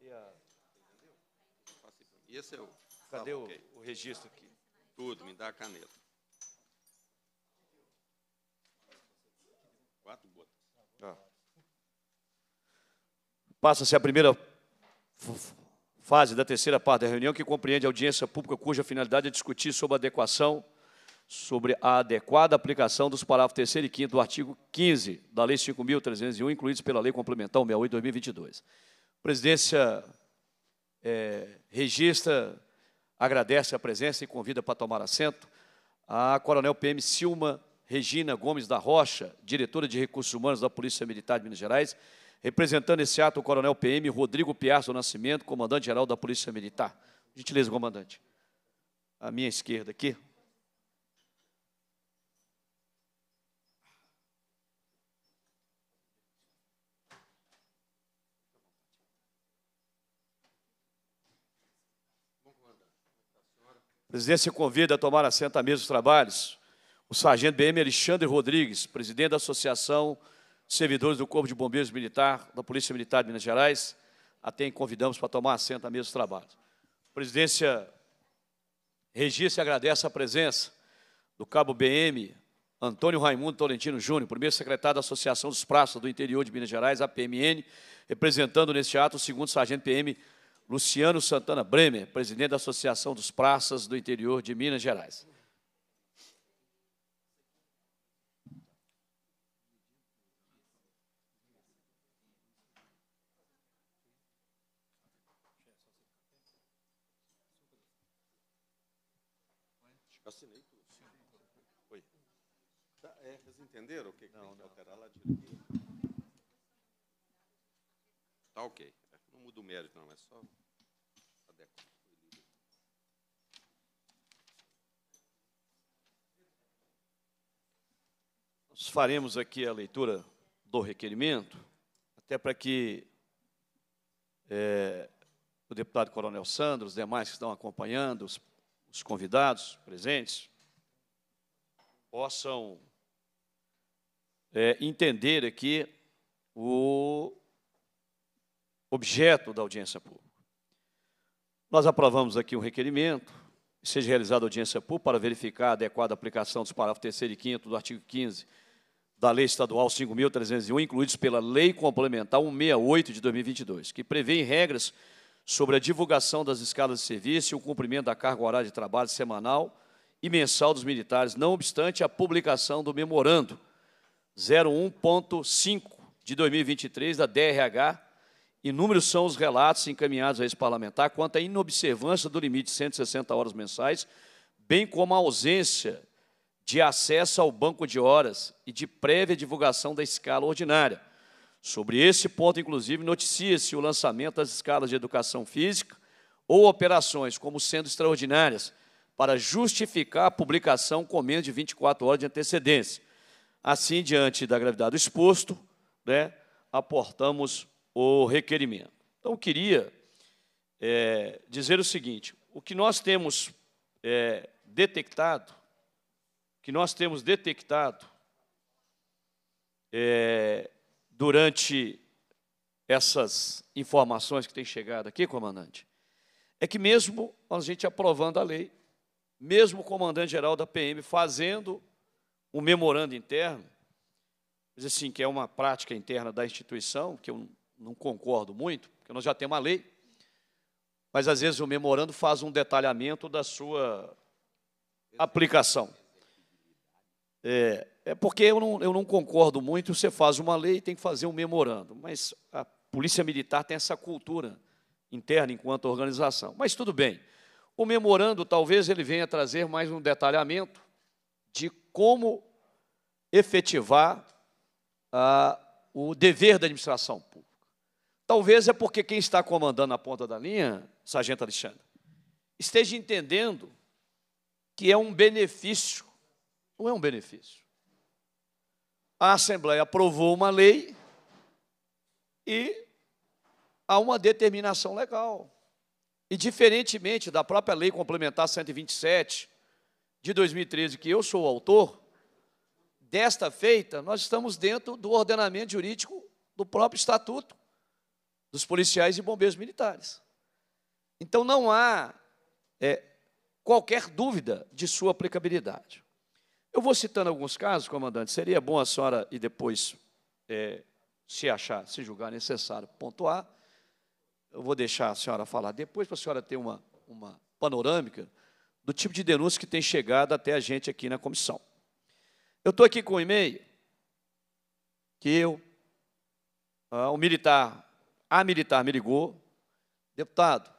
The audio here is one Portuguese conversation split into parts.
E a... Esse é o. Cadê tá o, okay. o registro aqui? Tudo, me dá a caneta. Quatro botas. Ah. Passa-se a primeira fase da terceira parte da reunião, que compreende a audiência pública, cuja finalidade é discutir sobre a adequação, sobre a adequada aplicação dos parágrafos 3 e 5 do artigo 15 da Lei 5.301, incluídos pela Lei Complementar 68 2022 presidência é, registra, agradece a presença e convida para tomar assento a Coronel PM Silma Regina Gomes da Rocha, diretora de Recursos Humanos da Polícia Militar de Minas Gerais, representando esse ato o Coronel PM Rodrigo Piastro Nascimento, comandante-geral da Polícia Militar. Gentileza, comandante. À minha esquerda aqui, presidência convida a tomar assento à mesa dos trabalhos o sargento BM Alexandre Rodrigues, presidente da Associação de Servidores do Corpo de Bombeiros Militar, da Polícia Militar de Minas Gerais, a quem convidamos para tomar assento à mesa dos trabalhos. A presidência registra e agradece a presença do cabo BM Antônio Raimundo Tolentino Júnior, primeiro secretário da Associação dos Praças do Interior de Minas Gerais, APMN, representando neste ato o segundo sargento PM Luciano Santana Bremer, presidente da Associação dos Praças do Interior de Minas Gerais. vocês entenderam o que, que não, tem que não. alterar lá direito? Está ok. Não muda o mérito, não, é só. faremos aqui a leitura do requerimento, até para que é, o deputado Coronel Sandro, os demais que estão acompanhando, os, os convidados presentes, possam é, entender aqui o objeto da audiência pública. Nós aprovamos aqui um requerimento, seja realizada audiência pública para verificar a adequada aplicação dos parágrafos 3 e 5 do artigo 15 da Lei Estadual 5.301, incluídos pela Lei Complementar 168 de 2022, que prevê regras sobre a divulgação das escalas de serviço e o cumprimento da carga horária de trabalho semanal e mensal dos militares, não obstante a publicação do memorando 01.5 de 2023 da DRH. Inúmeros são os relatos encaminhados a esse parlamentar quanto à inobservância do limite de 160 horas mensais, bem como a ausência de acesso ao banco de horas e de prévia divulgação da escala ordinária. Sobre esse ponto, inclusive, noticia-se o lançamento das escalas de educação física ou operações como sendo extraordinárias para justificar a publicação com menos de 24 horas de antecedência. Assim, diante da gravidade do exposto, né, aportamos o requerimento. Então, queria é, dizer o seguinte: o que nós temos é, detectado que nós temos detectado é, durante essas informações que têm chegado aqui, comandante, é que mesmo a gente aprovando a lei, mesmo o comandante-geral da PM fazendo um memorando interno, assim, que é uma prática interna da instituição, que eu não concordo muito, porque nós já temos a lei, mas às vezes o memorando faz um detalhamento da sua aplicação. É, é porque eu não, eu não concordo muito, você faz uma lei e tem que fazer um memorando. Mas a Polícia Militar tem essa cultura interna enquanto organização. Mas tudo bem. O memorando talvez ele venha trazer mais um detalhamento de como efetivar ah, o dever da administração pública. Talvez é porque quem está comandando a ponta da linha, Sargento Alexandre, esteja entendendo que é um benefício não é um benefício. A Assembleia aprovou uma lei e há uma determinação legal. E, diferentemente da própria Lei Complementar 127 de 2013, que eu sou o autor, desta feita, nós estamos dentro do ordenamento jurídico do próprio Estatuto dos Policiais e Bombeiros Militares. Então, não há é, qualquer dúvida de sua aplicabilidade. Eu vou citando alguns casos, comandante, seria bom a senhora, e depois, é, se achar, se julgar necessário, pontuar. Eu vou deixar a senhora falar depois, para a senhora ter uma, uma panorâmica do tipo de denúncia que tem chegado até a gente aqui na comissão. Eu estou aqui com um e-mail que eu, ah, um militar, a militar me ligou, deputado,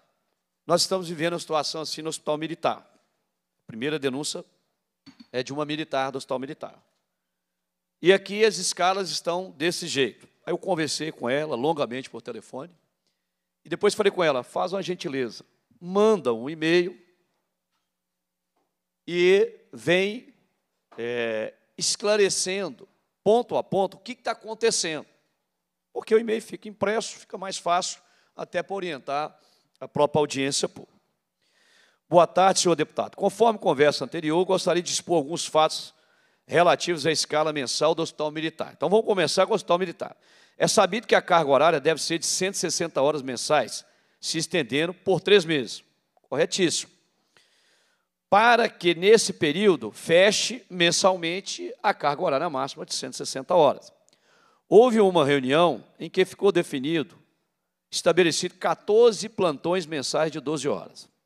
nós estamos vivendo uma situação assim no hospital militar. Primeira denúncia é de uma militar do hospital militar. E aqui as escalas estão desse jeito. Aí eu conversei com ela longamente por telefone e depois falei com ela: faz uma gentileza, manda um e-mail e vem é, esclarecendo ponto a ponto o que está acontecendo. Porque o e-mail fica impresso, fica mais fácil até para orientar a própria audiência pública. Boa tarde, senhor deputado. Conforme conversa anterior, gostaria de expor alguns fatos relativos à escala mensal do Hospital Militar. Então, vamos começar com o Hospital Militar. É sabido que a carga horária deve ser de 160 horas mensais, se estendendo por três meses. Corretíssimo. Para que, nesse período, feche mensalmente a carga horária máxima de 160 horas. Houve uma reunião em que ficou definido, estabelecido 14 plantões mensais de 12 horas.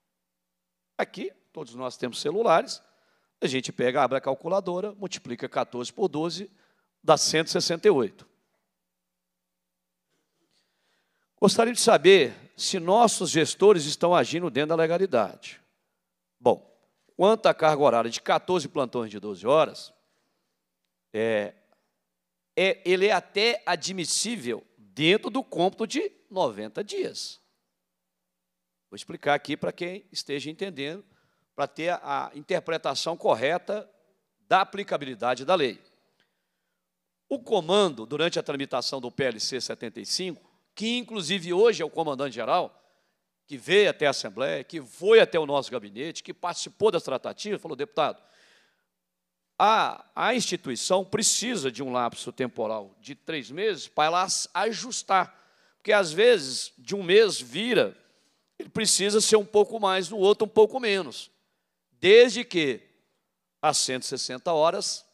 Aqui, todos nós temos celulares, a gente pega, abre a calculadora, multiplica 14 por 12, dá 168. Gostaria de saber se nossos gestores estão agindo dentro da legalidade. Bom, quanto à carga horária de 14 plantões de 12 horas, é, é, ele é até admissível dentro do cômputo de 90 dias. Vou explicar aqui para quem esteja entendendo, para ter a interpretação correta da aplicabilidade da lei. O comando, durante a tramitação do PLC 75, que inclusive hoje é o comandante-geral, que veio até a Assembleia, que foi até o nosso gabinete, que participou das tratativas, falou, deputado, a, a instituição precisa de um lapso temporal de três meses para ela ajustar, porque às vezes de um mês vira ele precisa ser um pouco mais, no outro um pouco menos. Desde que as 160 horas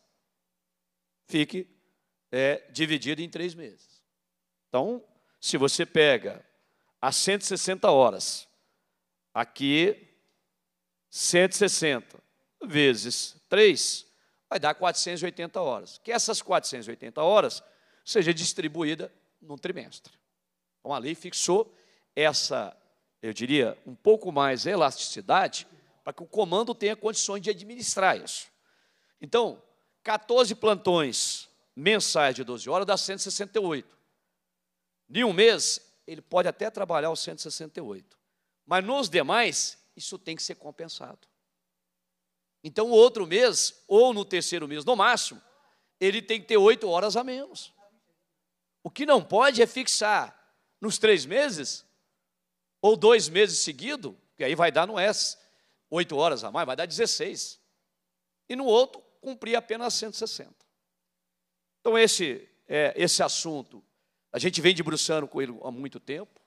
fique é, dividido em três meses. Então, se você pega as 160 horas, aqui 160 vezes 3, vai dar 480 horas. Que essas 480 horas seja distribuída num trimestre. Então, a lei fixou essa eu diria, um pouco mais elasticidade para que o comando tenha condições de administrar isso. Então, 14 plantões mensais de 12 horas dá 168. Em um mês, ele pode até trabalhar os 168. Mas nos demais, isso tem que ser compensado. Então, outro mês, ou no terceiro mês no máximo, ele tem que ter oito horas a menos. O que não pode é fixar nos três meses ou dois meses seguido, que aí vai dar no S, oito horas a mais, vai dar 16. E no outro, cumprir apenas 160. Então, esse, é, esse assunto, a gente vem debruçando com ele há muito tempo.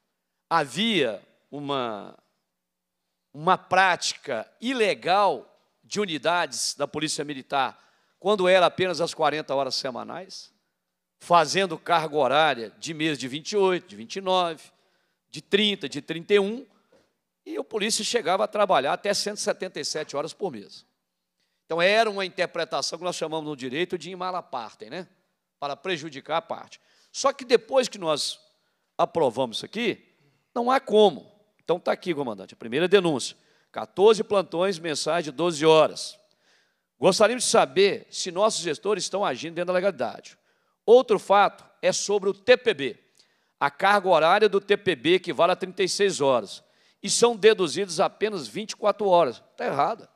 Havia uma, uma prática ilegal de unidades da Polícia Militar, quando era apenas as 40 horas semanais, fazendo carga horária de mês de 28, de 29, de 30, de 31, e o polícia chegava a trabalhar até 177 horas por mês. Então era uma interpretação que nós chamamos no direito de imalapartem, né? Para prejudicar a parte. Só que depois que nós aprovamos isso aqui, não há como. Então está aqui, comandante, a primeira denúncia. 14 plantões mensais de 12 horas. Gostaríamos de saber se nossos gestores estão agindo dentro da legalidade. Outro fato é sobre o TPB, a carga horária do TPB equivale a 36 horas e são deduzidos apenas 24 horas. Está errado.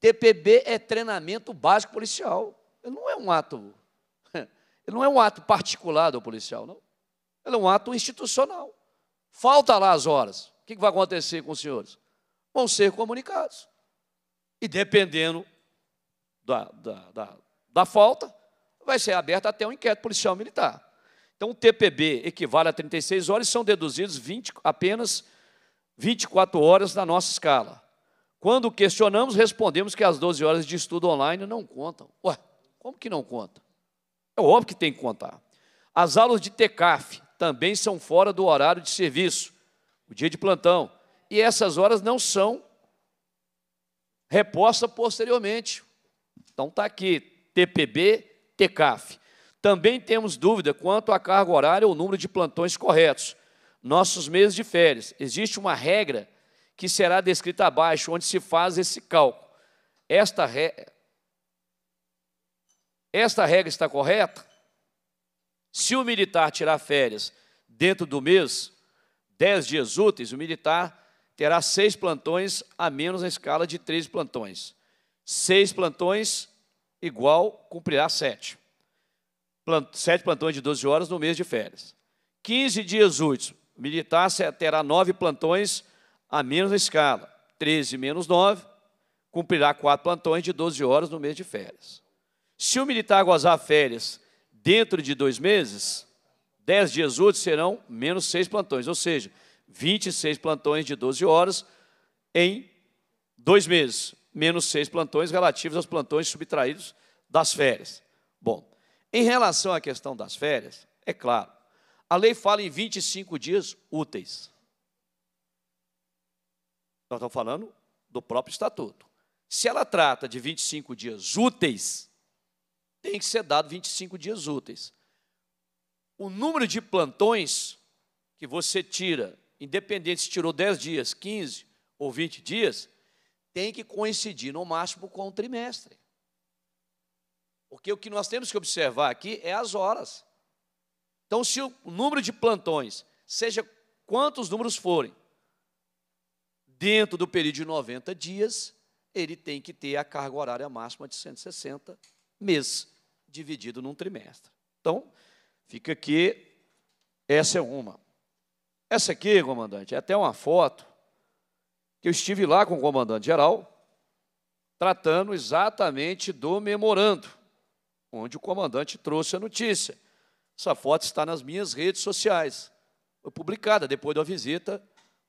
TPB é treinamento básico policial. Ele não é um ato, ele não é um ato particular do policial, não. Ele é um ato institucional. Falta lá as horas. O que vai acontecer com os senhores? Vão ser comunicados. E dependendo da, da, da, da falta, vai ser aberta até um inquérito policial militar. Então, o TPB equivale a 36 horas e são deduzidos 20, apenas 24 horas da nossa escala. Quando questionamos, respondemos que as 12 horas de estudo online não contam. Ué, como que não conta? É óbvio que tem que contar. As aulas de TECAF também são fora do horário de serviço, o dia de plantão. E essas horas não são repostas posteriormente. Então, está aqui, TPB, TECAF. Também temos dúvida quanto à carga horária ou número de plantões corretos. Nossos meses de férias. Existe uma regra que será descrita abaixo, onde se faz esse cálculo. Esta, re... Esta regra está correta? Se o militar tirar férias dentro do mês, 10 dias úteis, o militar terá seis plantões a menos na escala de três plantões. Seis plantões igual cumprirá sete sete plantões de 12 horas no mês de férias. 15 dias úteis, o militar terá nove plantões a menos na escala. 13 menos 9, cumprirá quatro plantões de 12 horas no mês de férias. Se o militar gozar férias dentro de dois meses, 10 dias úteis serão menos seis plantões, ou seja, 26 plantões de 12 horas em dois meses, menos seis plantões relativos aos plantões subtraídos das férias. Bom, em relação à questão das férias, é claro, a lei fala em 25 dias úteis. Nós estamos falando do próprio estatuto. Se ela trata de 25 dias úteis, tem que ser dado 25 dias úteis. O número de plantões que você tira, independente se tirou 10 dias, 15 ou 20 dias, tem que coincidir no máximo com o trimestre. Porque o que nós temos que observar aqui é as horas. Então, se o número de plantões, seja quantos números forem, dentro do período de 90 dias, ele tem que ter a carga horária máxima de 160 meses, dividido num trimestre. Então, fica aqui, essa é uma. Essa aqui, comandante, é até uma foto que eu estive lá com o comandante geral, tratando exatamente do memorando onde o comandante trouxe a notícia. Essa foto está nas minhas redes sociais. Foi publicada depois da visita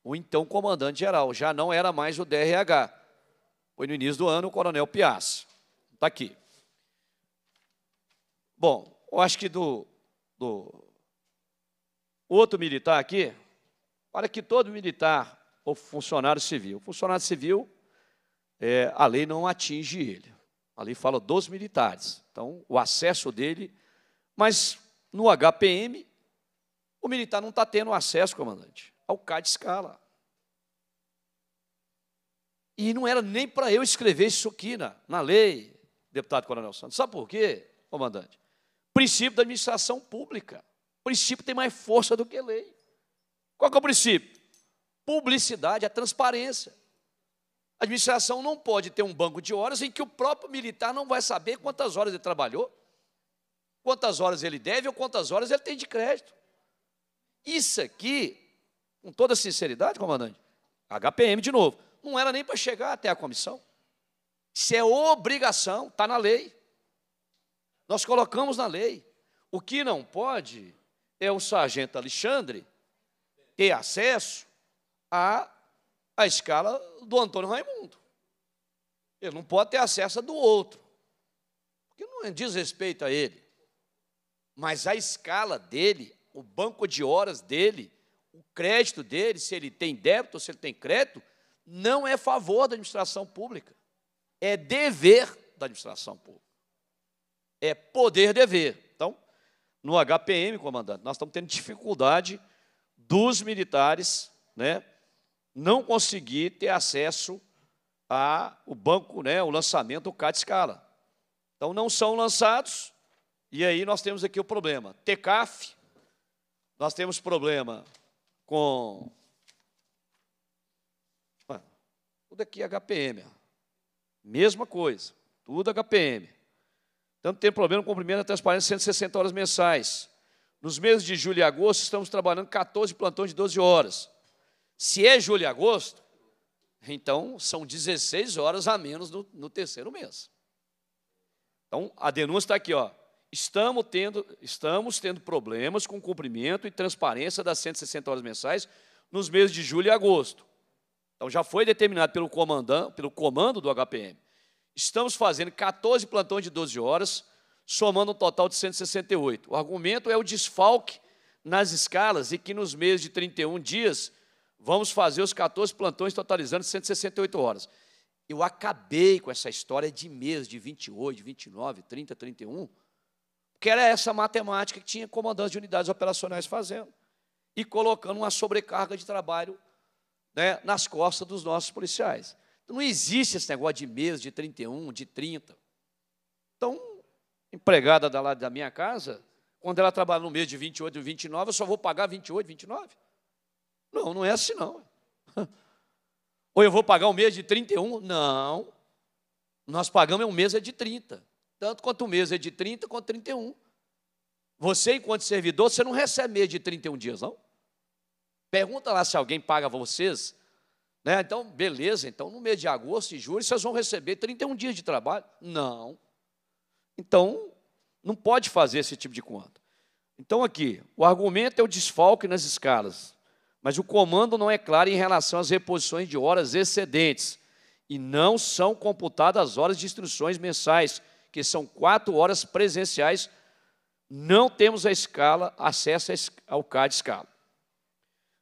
o então comandante-geral. Já não era mais o DRH. Foi no início do ano o coronel Piazza. Está aqui. Bom, eu acho que do, do outro militar aqui, para que todo militar ou funcionário civil, funcionário civil, é, a lei não atinge ele. Ali fala dos militares. Então, o acesso dele. Mas no HPM, o militar não está tendo acesso, comandante, ao CAD escala. E não era nem para eu escrever isso aqui na, na lei, deputado Coronel Santos. Sabe por quê, comandante? Princípio da administração pública. princípio tem mais força do que lei. Qual que é o princípio? Publicidade, a transparência. A administração não pode ter um banco de horas em que o próprio militar não vai saber quantas horas ele trabalhou, quantas horas ele deve ou quantas horas ele tem de crédito. Isso aqui, com toda sinceridade, comandante, HPM de novo, não era nem para chegar até a comissão. Isso é obrigação, está na lei. Nós colocamos na lei. O que não pode é o sargento Alexandre ter acesso a a escala do Antônio Raimundo. Ele não pode ter acesso a do outro, porque não diz respeito a ele. Mas a escala dele, o banco de horas dele, o crédito dele, se ele tem débito ou se ele tem crédito, não é favor da administração pública. É dever da administração pública. É poder-dever. Então, no HPM, comandante, nós estamos tendo dificuldade dos militares, né? não consegui ter acesso ao banco, né, o lançamento do cat Scala. Então, não são lançados, e aí nós temos aqui o problema. TCAF, nós temos problema com... Ah, tudo aqui é HPM, mesma coisa, tudo HPM. Tanto tem problema com o cumprimento da transparência de 160 horas mensais. Nos meses de julho e agosto, estamos trabalhando 14 plantões de 12 horas. Se é julho e agosto, então são 16 horas a menos no, no terceiro mês. Então a denúncia está aqui, ó. Estamos tendo, estamos tendo problemas com o cumprimento e transparência das 160 horas mensais nos meses de julho e agosto. Então já foi determinado pelo, comandante, pelo comando do HPM. Estamos fazendo 14 plantões de 12 horas, somando um total de 168. O argumento é o desfalque nas escalas e que nos meses de 31 dias Vamos fazer os 14 plantões, totalizando 168 horas. Eu acabei com essa história de meses, de 28, 29, 30, 31, que era essa matemática que tinha comandantes de unidades operacionais fazendo e colocando uma sobrecarga de trabalho né, nas costas dos nossos policiais. Então, não existe esse negócio de meses, de 31, de 30. Então, empregada da, da minha casa, quando ela trabalha no mês de 28 e 29, eu só vou pagar 28, 29. Não, não é assim não. Ou eu vou pagar um mês de 31? Não. Nós pagamos é um mês é de 30. Tanto quanto o mês é de 30 quanto 31. Você, enquanto servidor, você não recebe mês de 31 dias, não? Pergunta lá se alguém paga vocês. Né? Então, beleza, então no mês de agosto e julho vocês vão receber 31 dias de trabalho? Não. Então, não pode fazer esse tipo de conta. Então, aqui, o argumento é o desfalque nas escalas mas o comando não é claro em relação às reposições de horas excedentes, e não são computadas as horas de instruções mensais, que são quatro horas presenciais. Não temos a escala, acesso ao CAD escala.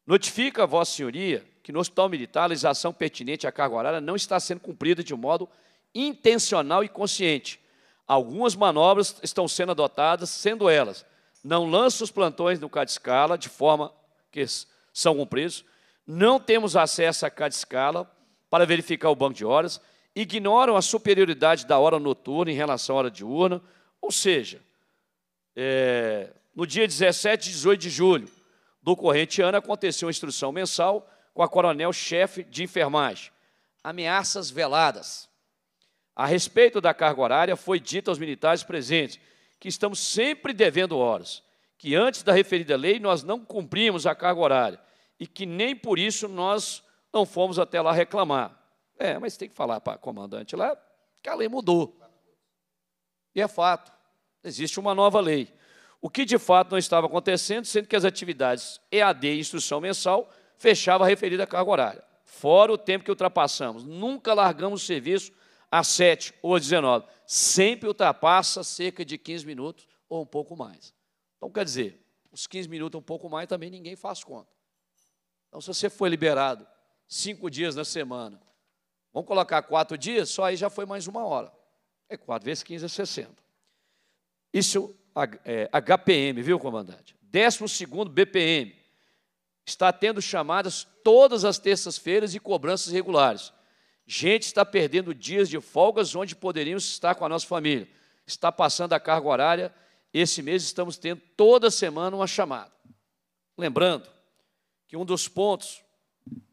Notifica a Vossa Senhoria que no Hospital Militar a legislação pertinente à carga horária não está sendo cumprida de modo intencional e consciente. Algumas manobras estão sendo adotadas, sendo elas, não lança os plantões no CAD escala de forma que são cumpridos, não temos acesso a cada escala para verificar o banco de horas, ignoram a superioridade da hora noturna em relação à hora diurna, ou seja, é, no dia 17 e 18 de julho do corrente ano, aconteceu uma instrução mensal com a coronel-chefe de enfermagem. Ameaças veladas. A respeito da carga horária, foi dito aos militares presentes que estamos sempre devendo horas que antes da referida lei nós não cumprimos a carga horária e que nem por isso nós não fomos até lá reclamar. É, mas tem que falar para a comandante lá que a lei mudou. E é fato, existe uma nova lei. O que de fato não estava acontecendo, sendo que as atividades EAD e instrução mensal fechavam a referida carga horária, fora o tempo que ultrapassamos. Nunca largamos o serviço às 7 ou às 19, sempre ultrapassa cerca de 15 minutos ou um pouco mais. Então, quer dizer, os 15 minutos, um pouco mais, também ninguém faz conta. Então, se você foi liberado cinco dias na semana, vamos colocar quatro dias, só aí já foi mais uma hora. É 4 vezes 15 é 60. Isso é, HPM, viu, comandante? 12 BPM. Está tendo chamadas todas as terças-feiras e cobranças regulares. Gente está perdendo dias de folgas onde poderíamos estar com a nossa família. Está passando a carga horária esse mês estamos tendo toda semana uma chamada. Lembrando que um dos pontos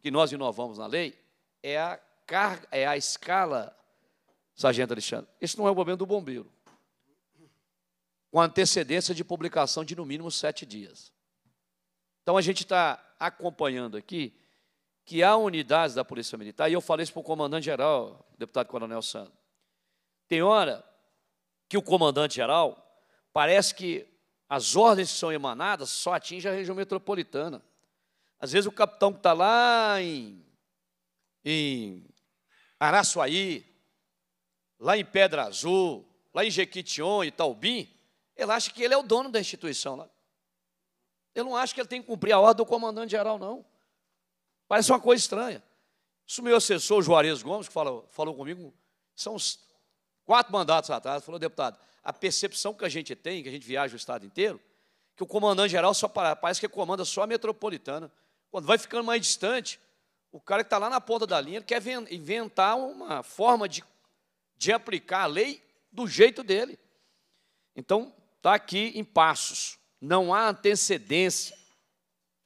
que nós inovamos na lei é a carga, é a escala, Sargento Alexandre. Esse não é o momento do bombeiro. Com antecedência de publicação de no mínimo sete dias. Então a gente está acompanhando aqui que há unidades da Polícia Militar, e eu falei isso para o comandante-geral, deputado Coronel Sandro. Tem hora que o comandante-geral Parece que as ordens que são emanadas só atingem a região metropolitana. Às vezes o capitão que está lá em, em Araçuaí, lá em Pedra Azul, lá em Jequitinhon e Taubim, ele acha que ele é o dono da instituição lá. Eu não acho que ele tem que cumprir a ordem do comandante geral, não. Parece uma coisa estranha. Isso meu assessor, Juarez Gomes, que falou, falou comigo, são uns quatro mandatos atrás, falou, deputado, a percepção que a gente tem, que a gente viaja o estado inteiro, que o comandante geral só para parece que comanda só a metropolitana. Quando vai ficando mais distante, o cara que está lá na ponta da linha quer inventar uma forma de, de aplicar a lei do jeito dele. Então, está aqui em passos. Não há antecedência.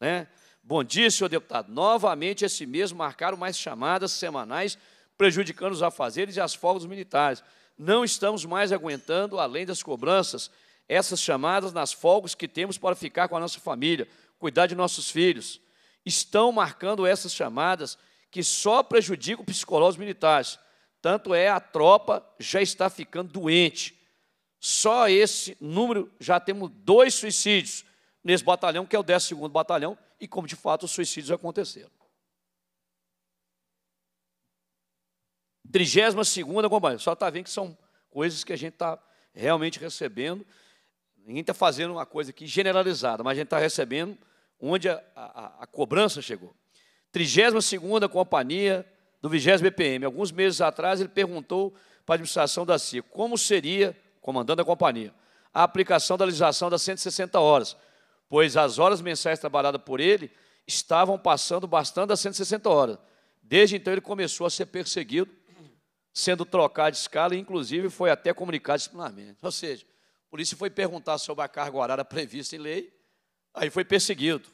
Né? Bom dia, senhor deputado. Novamente, esse mês marcaram mais chamadas semanais, prejudicando os afazeres e as folgas dos militares. Não estamos mais aguentando, além das cobranças, essas chamadas nas folgas que temos para ficar com a nossa família, cuidar de nossos filhos. Estão marcando essas chamadas que só prejudicam psicológicos militares. Tanto é a tropa já está ficando doente. Só esse número já temos dois suicídios nesse batalhão, que é o 12º batalhão, e como de fato os suicídios aconteceram. 32 segunda companhia. Só está vendo que são coisas que a gente está realmente recebendo. Ninguém está fazendo uma coisa aqui generalizada, mas a gente está recebendo onde a, a, a cobrança chegou. 32 segunda companhia do 20 BPM. Alguns meses atrás, ele perguntou para a administração da CIA como seria, comandando a companhia, a aplicação da legislação das 160 horas, pois as horas mensais trabalhadas por ele estavam passando bastante das 160 horas. Desde então, ele começou a ser perseguido sendo trocado de escala inclusive, foi até comunicado disciplinarmente. Ou seja, a polícia foi perguntar sobre a carga horária prevista em lei, aí foi perseguido.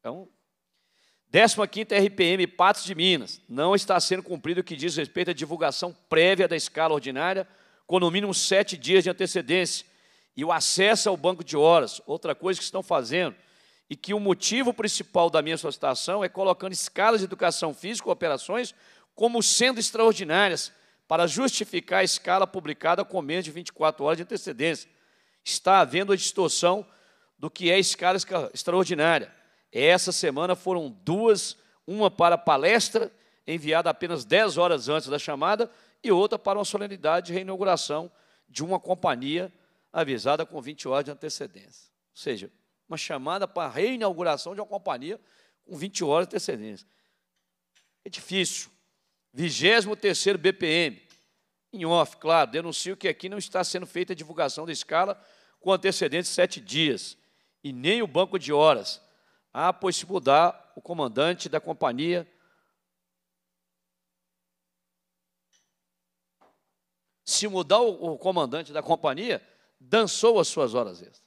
Então, 15ª RPM, Patos de Minas, não está sendo cumprido o que diz respeito à divulgação prévia da escala ordinária, com no mínimo sete dias de antecedência, e o acesso ao banco de horas, outra coisa que estão fazendo, e que o motivo principal da minha solicitação é colocando escalas de educação física, operações como sendo extraordinárias para justificar a escala publicada com menos de 24 horas de antecedência. Está havendo a distorção do que é escala extraordinária. Essa semana foram duas, uma para palestra, enviada apenas 10 horas antes da chamada, e outra para uma solenidade de reinauguração de uma companhia avisada com 20 horas de antecedência. Ou seja, uma chamada para reinauguração de uma companhia com 20 horas de antecedência. É difícil. Vigésimo terceiro BPM, em off, claro, denuncio que aqui não está sendo feita a divulgação da escala com antecedentes de sete dias e nem o banco de horas. Há, ah, pois, se mudar o comandante da companhia se mudar o, o, comandante da companhia, dançou as suas horas extras.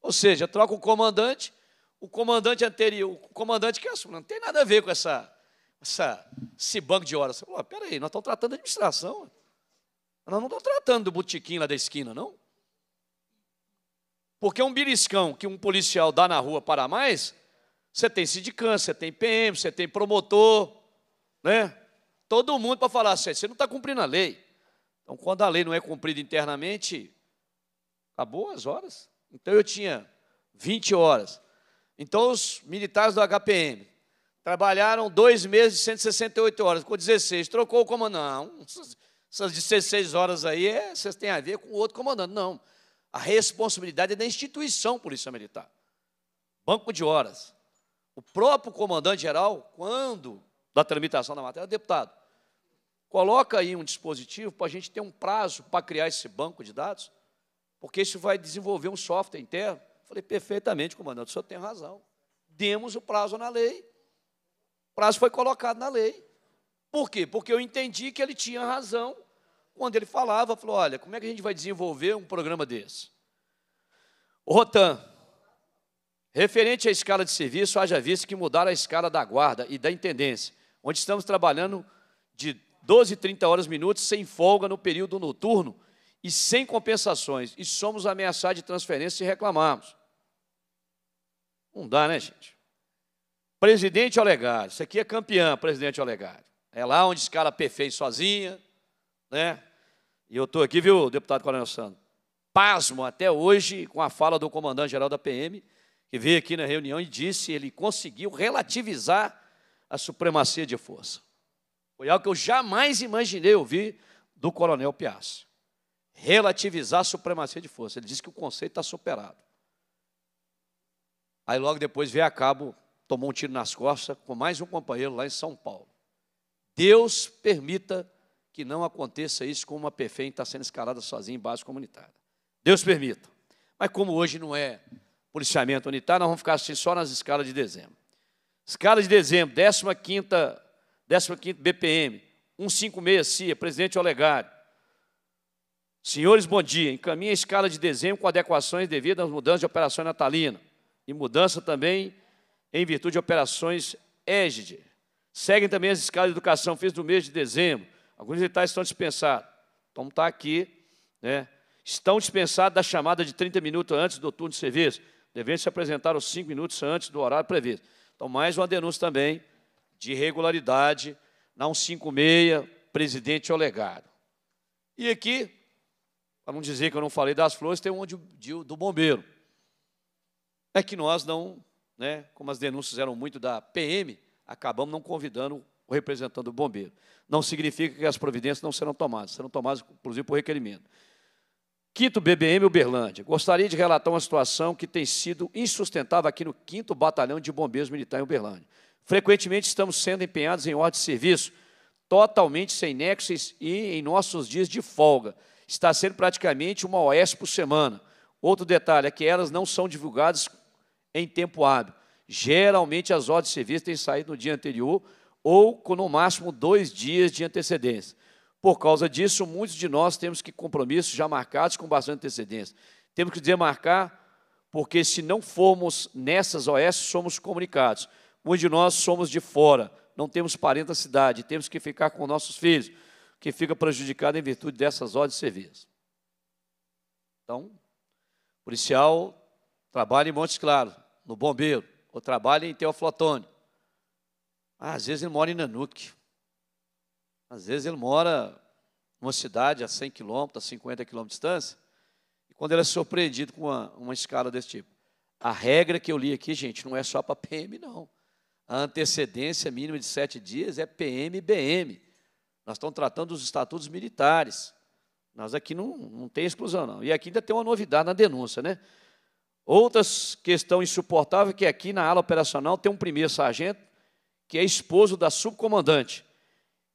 Ou seja, troca o comandante, o comandante anterior, o comandante que assume, não tem nada a ver com essa essa, esse banco de horas. Pô, peraí, nós estamos tratando da administração. Nós não estamos tratando do botequim lá da esquina, não. Porque um biriscão que um policial dá na rua para mais, você tem sindicância, você tem PM, você tem promotor, né? Todo mundo para falar assim, você não está cumprindo a lei. Então, quando a lei não é cumprida internamente, acabou as horas. Então, eu tinha 20 horas. Então, os militares do HPM, Trabalharam dois meses de 168 horas, com 16. Trocou o comandante. Não, essas 16 horas aí é, vocês têm a ver com o outro comandante. Não. A responsabilidade é da instituição Polícia Militar. Banco de horas. O próprio comandante-geral, quando da tramitação da matéria, é deputado, coloca aí um dispositivo para a gente ter um prazo para criar esse banco de dados, porque isso vai desenvolver um software interno. Falei, perfeitamente, comandante, o senhor tem razão. Demos o prazo na lei prazo foi colocado na lei. Por quê? Porque eu entendi que ele tinha razão quando ele falava, falou, olha, como é que a gente vai desenvolver um programa desse? O Rotan, referente à escala de serviço, haja visto que mudaram a escala da guarda e da intendência, onde estamos trabalhando de 12, 30 horas minutos sem folga no período noturno e sem compensações, e somos ameaçados de transferência se reclamarmos. Não dá, né, gente? Presidente Olegário, isso aqui é campeã, presidente Olegário. É lá onde escala P sozinha, né? E eu estou aqui, viu, deputado Coronel Sandro? Pasmo até hoje com a fala do comandante-geral da PM, que veio aqui na reunião e disse ele conseguiu relativizar a supremacia de força. Foi algo que eu jamais imaginei ouvir do coronel Piazza. Relativizar a supremacia de força. Ele disse que o conceito está superado. Aí logo depois veio a cabo tomou um tiro nas costas com mais um companheiro lá em São Paulo. Deus permita que não aconteça isso com uma PFEM está sendo escalada sozinha em base comunitária. Deus permita. Mas como hoje não é policiamento unitário, nós vamos ficar assim só nas escalas de dezembro. Escala de dezembro, 15ª, 15º BPM, 156, CIA, presidente Olegário. Senhores, bom dia. Encaminhe a escala de dezembro com adequações devidas às mudanças de operação natalina e mudança também em virtude de operações égide. Seguem também as escalas de educação fez no mês de dezembro. Alguns detalhes estão dispensados. Então, está aqui, né? Estão dispensados da chamada de 30 minutos antes do turno de serviço. Devem se apresentar os 5 minutos antes do horário previsto. Então, mais uma denúncia também de irregularidade na 156, presidente Olegado. E aqui, para não dizer que eu não falei das flores, tem um de, de, do bombeiro. É que nós não né, como as denúncias eram muito da PM, acabamos não convidando o representante do bombeiro. Não significa que as providências não serão tomadas, serão tomadas, inclusive, por requerimento. Quinto BBM Uberlândia. Gostaria de relatar uma situação que tem sido insustentável aqui no 5 Batalhão de Bombeiros Militar em Uberlândia. Frequentemente estamos sendo empenhados em ordem de serviço, totalmente sem nexos e em nossos dias de folga. Está sendo praticamente uma OS por semana. Outro detalhe é que elas não são divulgadas em tempo hábil. Geralmente as ordens de serviço têm saído no dia anterior ou com no máximo dois dias de antecedência. Por causa disso, muitos de nós temos que compromissos já marcados com bastante antecedência. Temos que demarcar, porque se não formos nessas OS, somos comunicados. Muitos de nós somos de fora, não temos parente da cidade, temos que ficar com nossos filhos, que fica prejudicado em virtude dessas ordens de serviço. Então, policial trabalha em Montes Claros, no bombeiro, ou trabalha em Teoflotone. Ah, às vezes ele mora em Nanuque. Às vezes ele mora numa cidade a 100 quilômetros, a 50 quilômetros de distância, e quando ele é surpreendido com uma, uma escala desse tipo. A regra que eu li aqui, gente, não é só para PM, não. A antecedência mínima de sete dias é PM e BM. Nós estamos tratando dos estatutos militares. Nós aqui não, não tem exclusão, não. E aqui ainda tem uma novidade na denúncia, né? Outras questão insuportável é que aqui na ala operacional tem um primeiro sargento que é esposo da subcomandante,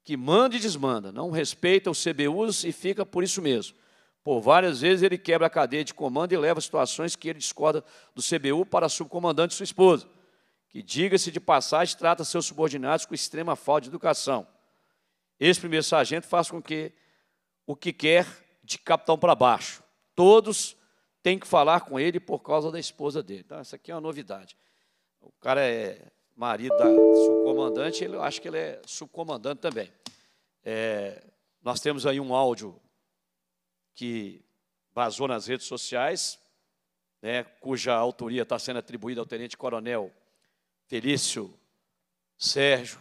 que manda e desmanda, não respeita os CBUs e fica por isso mesmo. Por várias vezes ele quebra a cadeia de comando e leva situações que ele discorda do CBU para a subcomandante e sua esposa, que, diga-se de passagem, trata seus subordinados com extrema falta de educação. Esse primeiro sargento faz com que o que quer de capitão para baixo. Todos tem que falar com ele por causa da esposa dele. Então, Isso aqui é uma novidade. O cara é marido da subcomandante, ele, eu acho que ele é subcomandante também. É, nós temos aí um áudio que vazou nas redes sociais, né, cuja autoria está sendo atribuída ao tenente-coronel Felício Sérgio,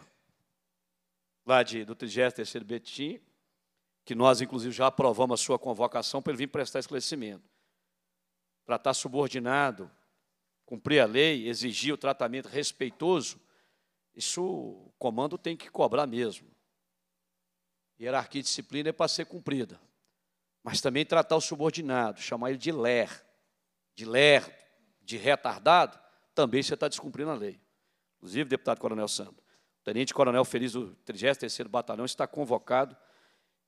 lá de, do 33º Betim, que nós, inclusive, já aprovamos a sua convocação para ele vir prestar esclarecimento para estar tá subordinado, cumprir a lei, exigir o tratamento respeitoso, isso o comando tem que cobrar mesmo. Hierarquia e disciplina é para ser cumprida. Mas também tratar o subordinado, chamar ele de ler, de ler, de retardado, também você está descumprindo a lei. Inclusive, deputado Coronel Santos, o Tenente Coronel Feliz do 33º Batalhão está convocado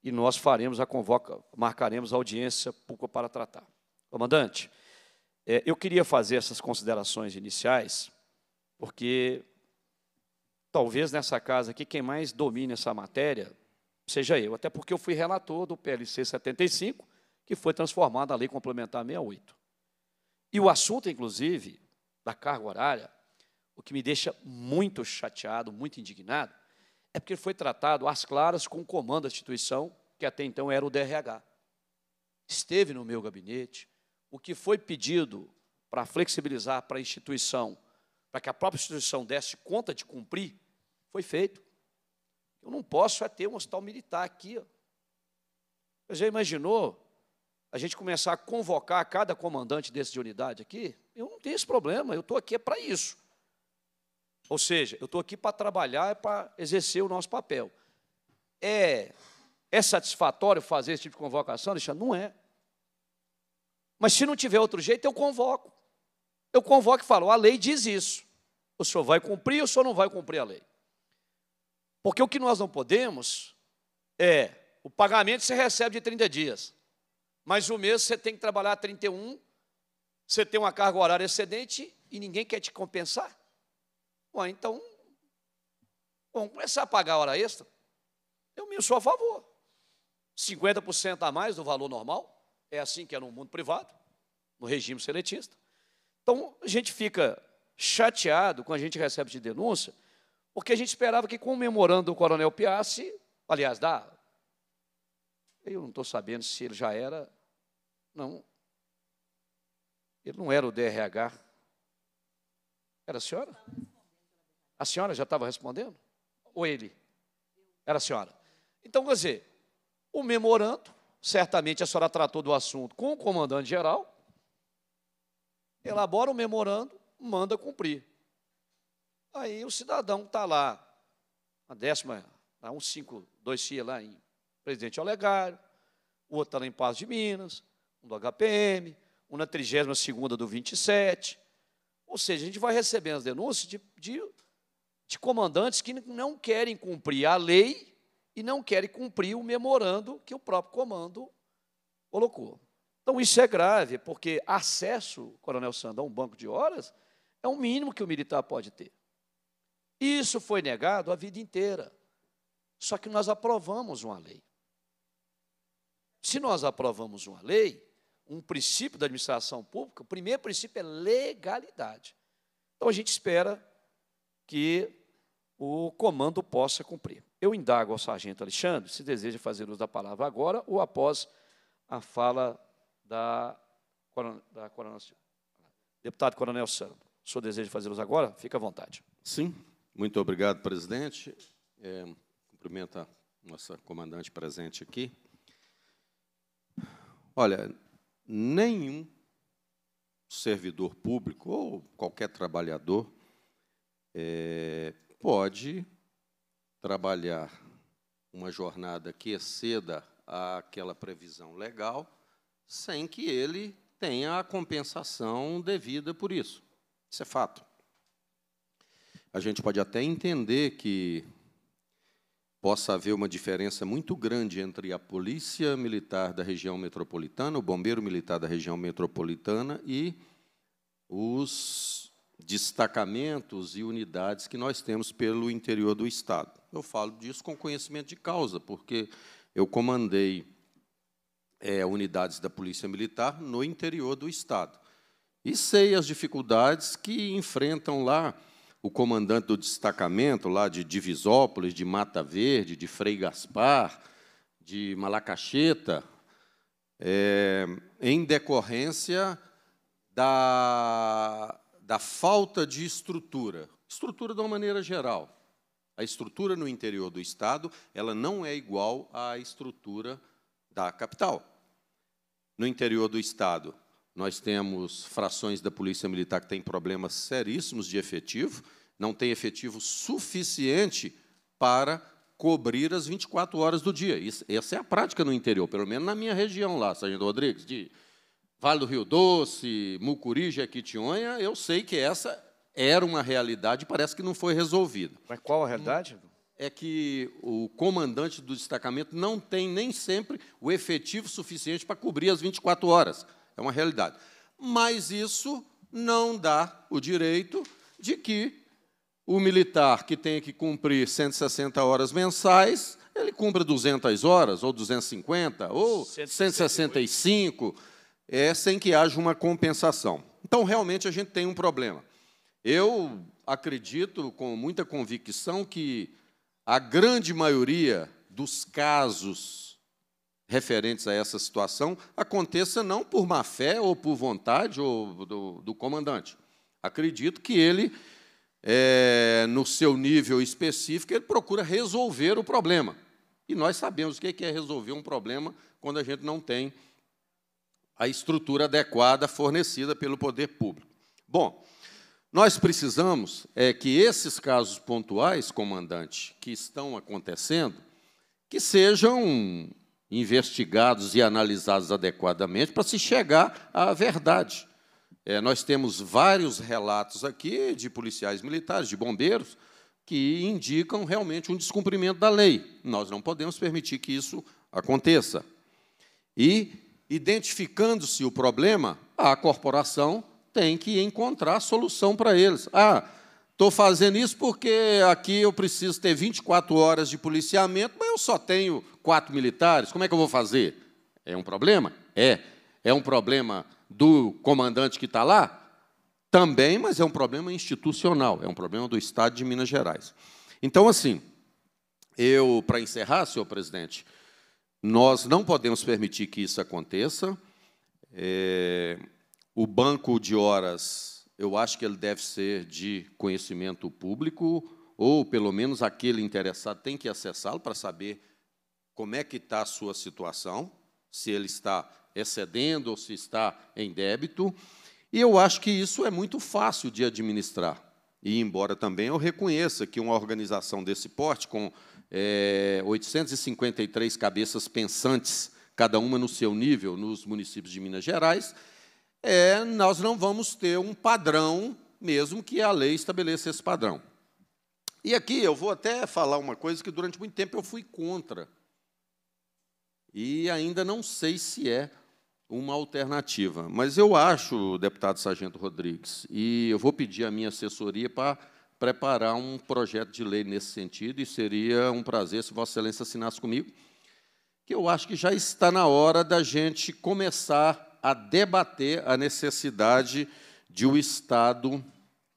e nós faremos a convoca, marcaremos a audiência pública para tratar. Comandante, é, eu queria fazer essas considerações iniciais, porque talvez nessa casa aqui quem mais domine essa matéria seja eu, até porque eu fui relator do PLC 75, que foi transformado na Lei Complementar 68. E o assunto, inclusive, da carga horária, o que me deixa muito chateado, muito indignado, é porque foi tratado às claras com o comando da instituição, que até então era o DRH. Esteve no meu gabinete, o que foi pedido para flexibilizar para a instituição, para que a própria instituição desse conta de cumprir, foi feito. Eu não posso é ter um hospital militar aqui. Você já imaginou a gente começar a convocar cada comandante desse de unidade aqui? Eu não tenho esse problema, eu estou aqui é para isso. Ou seja, eu estou aqui para trabalhar, é para exercer o nosso papel. É, é satisfatório fazer esse tipo de convocação, Alexandre? Não é. Mas se não tiver outro jeito, eu convoco. Eu convoco e falo: a lei diz isso. O senhor vai cumprir, ou o senhor não vai cumprir a lei. Porque o que nós não podemos é o pagamento você recebe de 30 dias, mas o mês você tem que trabalhar 31, você tem uma carga horária excedente e ninguém quer te compensar. Bom, então vamos começar a pagar a hora extra. Eu me sou a favor. 50% a mais do valor normal. É assim que é no mundo privado, no regime seletista. Então, a gente fica chateado quando a gente recebe de denúncia, porque a gente esperava que, comemorando o coronel Piazzi, aliás, da. Eu não estou sabendo se ele já era. Não. Ele não era o DRH. Era a senhora? A senhora já estava respondendo? Ou ele? Era a senhora. Então, quer dizer, o memorando certamente a senhora tratou do assunto com o comandante-geral, elabora o memorando, manda cumprir. Aí o cidadão está lá, a décima, cinco 152 CIA, lá em Presidente Olegário, o outro está lá em Paz de Minas, um do HPM, um na 32 do 27. Ou seja, a gente vai recebendo as denúncias de, de, de comandantes que não querem cumprir a lei e não querem cumprir o memorando que o próprio comando colocou. Então, isso é grave, porque acesso, Coronel sandão, a um banco de horas é o mínimo que o militar pode ter. Isso foi negado a vida inteira. Só que nós aprovamos uma lei. Se nós aprovamos uma lei, um princípio da administração pública, o primeiro princípio é legalidade. Então a gente espera que o comando possa cumprir. Eu indago ao sargento Alexandre se deseja fazer uso da palavra agora ou após a fala da, da coronel, deputado Coronel O senhor deseja fazer uso agora? Fica à vontade. Sim. Muito obrigado, presidente. É, cumprimento a nossa comandante presente aqui. Olha, nenhum servidor público ou qualquer trabalhador é, pode trabalhar uma jornada que exceda aquela previsão legal, sem que ele tenha a compensação devida por isso. Isso é fato. A gente pode até entender que possa haver uma diferença muito grande entre a polícia militar da região metropolitana, o bombeiro militar da região metropolitana e os destacamentos e unidades que nós temos pelo interior do Estado. Eu falo disso com conhecimento de causa, porque eu comandei é, unidades da Polícia Militar no interior do Estado. E sei as dificuldades que enfrentam lá o comandante do destacamento, lá de Divisópolis, de Mata Verde, de Frei Gaspar, de Malacacheta, é, em decorrência da da falta de estrutura, estrutura de uma maneira geral. A estrutura no interior do Estado ela não é igual à estrutura da capital. No interior do Estado, nós temos frações da Polícia Militar que têm problemas seríssimos de efetivo, não tem efetivo suficiente para cobrir as 24 horas do dia. Isso, essa é a prática no interior, pelo menos na minha região lá, Sargento Rodrigues, de Vale do Rio Doce, Mucuri, Jequitinhonha, eu sei que essa era uma realidade e parece que não foi resolvida. Mas qual a realidade? É que o comandante do destacamento não tem nem sempre o efetivo suficiente para cobrir as 24 horas. É uma realidade. Mas isso não dá o direito de que o militar que tem que cumprir 160 horas mensais, ele cumpra 200 horas, ou 250, ou 165 é, sem que haja uma compensação. Então, realmente, a gente tem um problema. Eu acredito com muita convicção que a grande maioria dos casos referentes a essa situação aconteça não por má fé ou por vontade ou do, do comandante. Acredito que ele, é, no seu nível específico, ele procura resolver o problema. E nós sabemos o que é resolver um problema quando a gente não tem a estrutura adequada fornecida pelo poder público. Bom, nós precisamos é que esses casos pontuais, comandante, que estão acontecendo, que sejam investigados e analisados adequadamente para se chegar à verdade. É, nós temos vários relatos aqui de policiais militares, de bombeiros, que indicam realmente um descumprimento da lei. Nós não podemos permitir que isso aconteça. E identificando-se o problema, a corporação tem que encontrar solução para eles. Ah, estou fazendo isso porque aqui eu preciso ter 24 horas de policiamento, mas eu só tenho quatro militares, como é que eu vou fazer? É um problema? É. É um problema do comandante que está lá? Também, mas é um problema institucional, é um problema do Estado de Minas Gerais. Então, assim, eu, para encerrar, senhor presidente, nós não podemos permitir que isso aconteça. É, o banco de horas, eu acho que ele deve ser de conhecimento público, ou pelo menos aquele interessado tem que acessá-lo para saber como é que está a sua situação, se ele está excedendo ou se está em débito. E eu acho que isso é muito fácil de administrar. E, embora também eu reconheça que uma organização desse porte, com é, 853 cabeças pensantes, cada uma no seu nível, nos municípios de Minas Gerais, é, nós não vamos ter um padrão, mesmo que a lei estabeleça esse padrão. E aqui eu vou até falar uma coisa que durante muito tempo eu fui contra. E ainda não sei se é uma alternativa. Mas eu acho, deputado Sargento Rodrigues, e eu vou pedir a minha assessoria para preparar um projeto de lei nesse sentido, e seria um prazer se Vossa Excelência assinasse comigo, que eu acho que já está na hora da gente começar a debater a necessidade de o Estado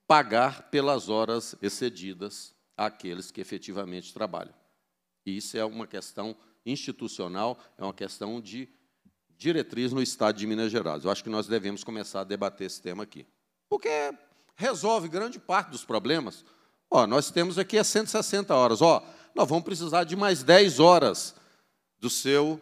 pagar pelas horas excedidas àqueles que efetivamente trabalham. E isso é uma questão institucional, é uma questão de diretriz no Estado de Minas Gerais. Eu acho que nós devemos começar a debater esse tema aqui. Porque resolve grande parte dos problemas. Ó, nós temos aqui as 160 horas. Ó, nós vamos precisar de mais 10 horas do seu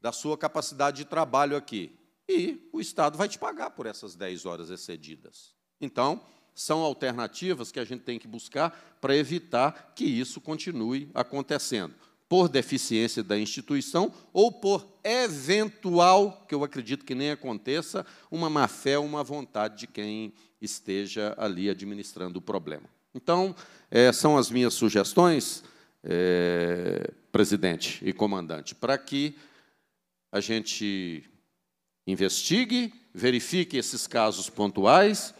da sua capacidade de trabalho aqui. E o Estado vai te pagar por essas 10 horas excedidas. Então, são alternativas que a gente tem que buscar para evitar que isso continue acontecendo por deficiência da instituição ou por eventual, que eu acredito que nem aconteça, uma má fé, uma vontade de quem esteja ali administrando o problema. Então, é, são as minhas sugestões, é, presidente e comandante, para que a gente investigue, verifique esses casos pontuais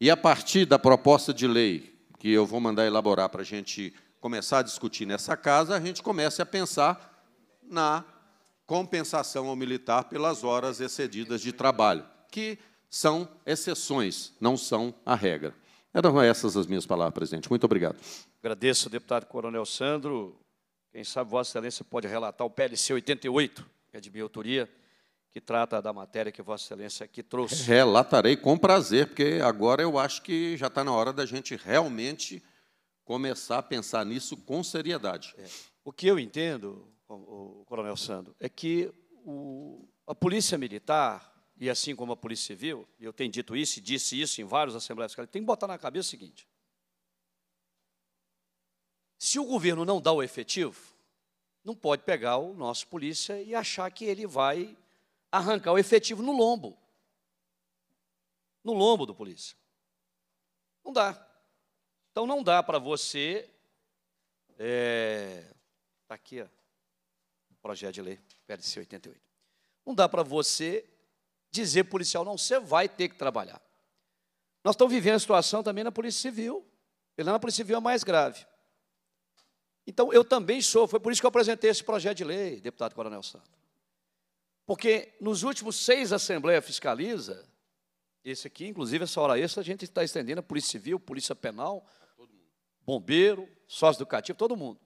e, a partir da proposta de lei que eu vou mandar elaborar para a gente começar a discutir nessa casa, a gente comece a pensar na compensação ao militar pelas horas excedidas de trabalho, que são exceções, não são a regra. Eram essas as minhas palavras, presidente. Muito obrigado. Agradeço, deputado Coronel Sandro. Quem sabe, Vossa Excelência pode relatar o PLC 88, que é de minha autoria, que trata da matéria que Vossa Excelência aqui trouxe. Relatarei com prazer, porque agora eu acho que já está na hora da gente realmente começar a pensar nisso com seriedade. É. O que eu entendo, o, Coronel Sando, é que o, a Polícia Militar, e assim como a Polícia Civil, eu tenho dito isso e disse isso em várias assembleias tem que botar na cabeça o seguinte: se o governo não dá o efetivo, não pode pegar o nosso polícia e achar que ele vai arrancar o efetivo no lombo. No lombo do polícia. Não dá. Então não dá para você. Está é, tá aqui ó, o projeto de lei, PLC 88. Não dá para você dizer policial, não, você vai ter que trabalhar. Nós estamos vivendo a situação também na Polícia Civil. E lá na Polícia Civil é mais grave. Então, eu também sou, foi por isso que eu apresentei esse projeto de lei, deputado Coronel Santos. Porque nos últimos seis Assembleias Fiscaliza, esse aqui, inclusive essa hora extra, a gente está estendendo a Polícia Civil, Polícia Penal, bombeiro, sócio educativo, todo mundo.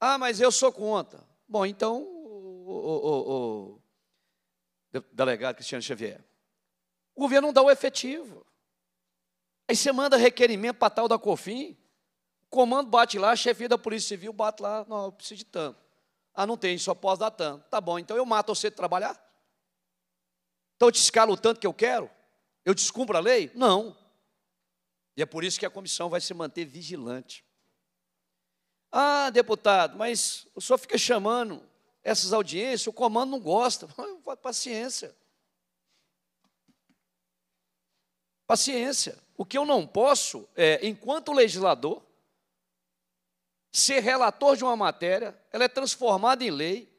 Ah, mas eu sou contra. Bom, então, o, o, o, o delegado Cristiano Xavier, o governo não dá o efetivo. Aí você manda requerimento para tal da COFIN, o comando bate lá, a da Polícia Civil bate lá, não, eu preciso de tanto. Ah, não tem, só posso dar tanto. Tá bom, então eu mato você de trabalhar? Então eu te escalo o tanto que eu quero? Eu descumpro a lei? Não. E é por isso que a comissão vai se manter vigilante. Ah, deputado, mas o senhor fica chamando essas audiências, o comando não gosta. Paciência. Paciência. O que eu não posso é, enquanto legislador, ser relator de uma matéria, ela é transformada em lei,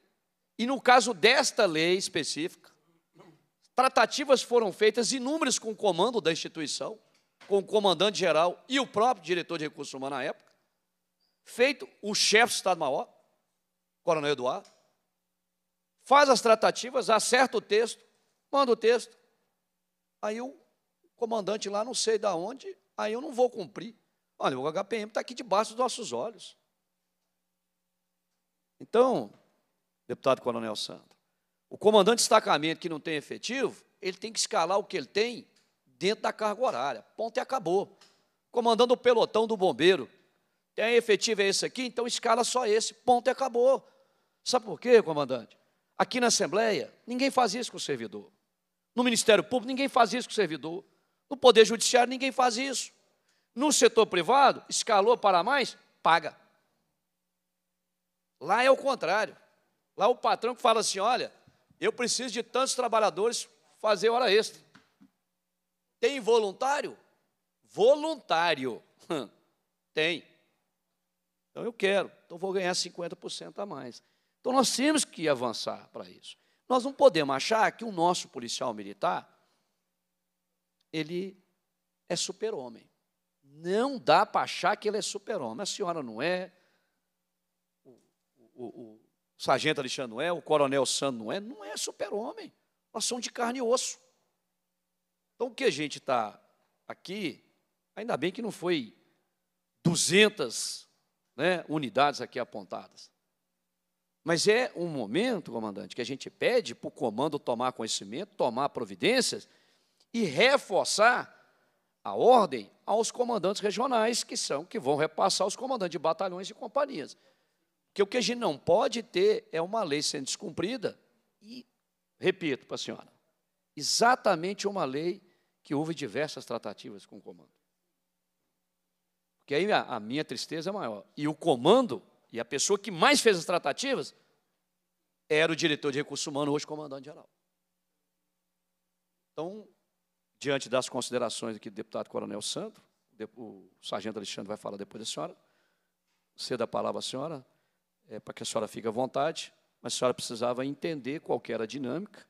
e no caso desta lei específica, tratativas foram feitas inúmeras com o comando da instituição, com o comandante-geral e o próprio diretor de recursos humanos na época, feito o chefe do Estado-Maior, Coronel Eduardo, faz as tratativas, acerta o texto, manda o texto. Aí o comandante lá, não sei de onde, aí eu não vou cumprir. Olha, o HPM está aqui debaixo dos nossos olhos. Então, deputado Coronel Santos, o comandante de destacamento que não tem efetivo, ele tem que escalar o que ele tem dentro da carga horária. Ponto e acabou. Comandando o pelotão do bombeiro. Tem efetivo é esse aqui, então escala só esse. Ponto e acabou. Sabe por quê, comandante? Aqui na Assembleia, ninguém faz isso com o servidor. No Ministério Público, ninguém faz isso com o servidor. No Poder Judiciário, ninguém faz isso. No setor privado, escalou para mais, paga. Lá é o contrário. Lá é o patrão que fala assim: olha, eu preciso de tantos trabalhadores fazer hora extra. Tem voluntário? Voluntário. Hum, tem. Então eu quero, então vou ganhar 50% a mais. Então nós temos que avançar para isso. Nós não podemos achar que o nosso policial militar ele é super-homem. Não dá para achar que ele é super-homem. A senhora não é, o, o, o sargento Alexandre não é, o coronel sando não é, não é super-homem. Nós somos de carne e osso. Então, o que a gente está aqui, ainda bem que não foi 200 né, unidades aqui apontadas. Mas é um momento, comandante, que a gente pede para o comando tomar conhecimento, tomar providências e reforçar a ordem aos comandantes regionais, que são que vão repassar os comandantes de batalhões e companhias. Porque o que a gente não pode ter é uma lei sendo descumprida e, repito para a senhora, exatamente uma lei que houve diversas tratativas com o comando. Porque aí a, a minha tristeza é maior. E o comando, e a pessoa que mais fez as tratativas, era o diretor de recursos humanos, hoje comandante-geral. Então, diante das considerações aqui do deputado Coronel Santo, o sargento Alexandre vai falar depois da senhora, cedo a palavra à senhora, é, para que a senhora fique à vontade, mas a senhora precisava entender qual era a dinâmica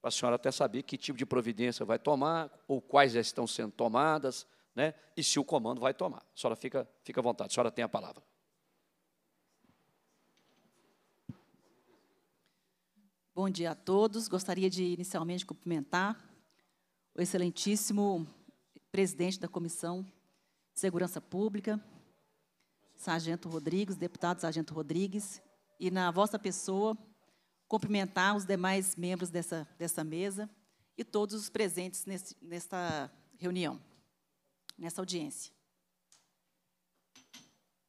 para a senhora até saber que tipo de providência vai tomar, ou quais já estão sendo tomadas, né, e se o comando vai tomar. A senhora fica, fica à vontade, a senhora tem a palavra. Bom dia a todos. Gostaria de inicialmente cumprimentar o excelentíssimo presidente da Comissão de Segurança Pública, Sargento Rodrigues, deputado Sargento Rodrigues, e na vossa pessoa, cumprimentar os demais membros dessa, dessa mesa e todos os presentes nesse, nesta reunião, nessa audiência.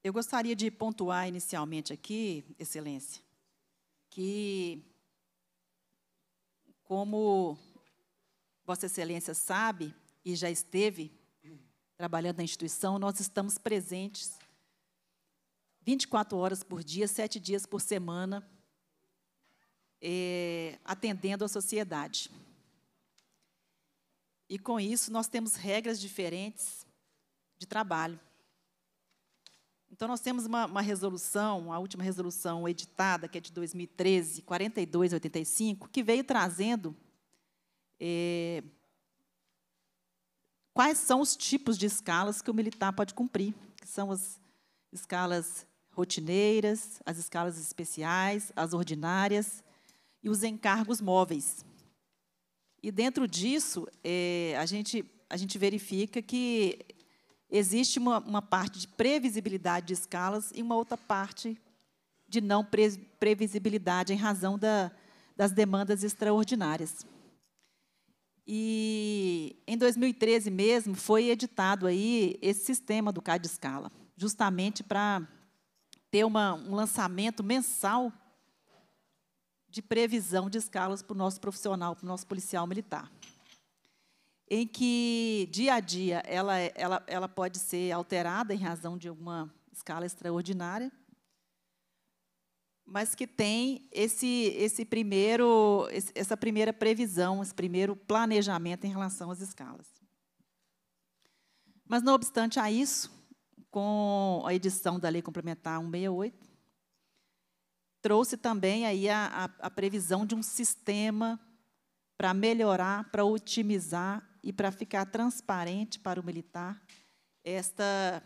Eu gostaria de pontuar inicialmente aqui, Excelência, que, como Vossa Excelência sabe e já esteve trabalhando na instituição, nós estamos presentes 24 horas por dia, sete dias por semana, é, atendendo a sociedade. E com isso, nós temos regras diferentes de trabalho. Então, nós temos uma, uma, resolução, a última resolução editada, que é de 2013, 4285, que veio trazendo é, quais são os tipos de escalas que o militar pode cumprir, que são as escalas rotineiras, as escalas especiais, as ordinárias, e os encargos móveis. E dentro disso, é, a, gente, a gente verifica que existe uma, uma, parte de previsibilidade de escalas e uma outra parte de não pre previsibilidade em razão da, das demandas extraordinárias. E em 2013 mesmo foi editado aí esse sistema do CAD escala, justamente para ter uma, um lançamento mensal de previsão de escalas para o nosso profissional, para o nosso policial militar, em que, dia a dia, ela, é, ela, ela pode ser alterada em razão de alguma escala extraordinária, mas que tem esse, esse primeiro, essa primeira previsão, esse primeiro planejamento em relação às escalas. Mas, não obstante a isso, com a edição da Lei Complementar 168, trouxe também aí a, a, a previsão de um sistema para melhorar, para otimizar e para ficar transparente para o militar esta,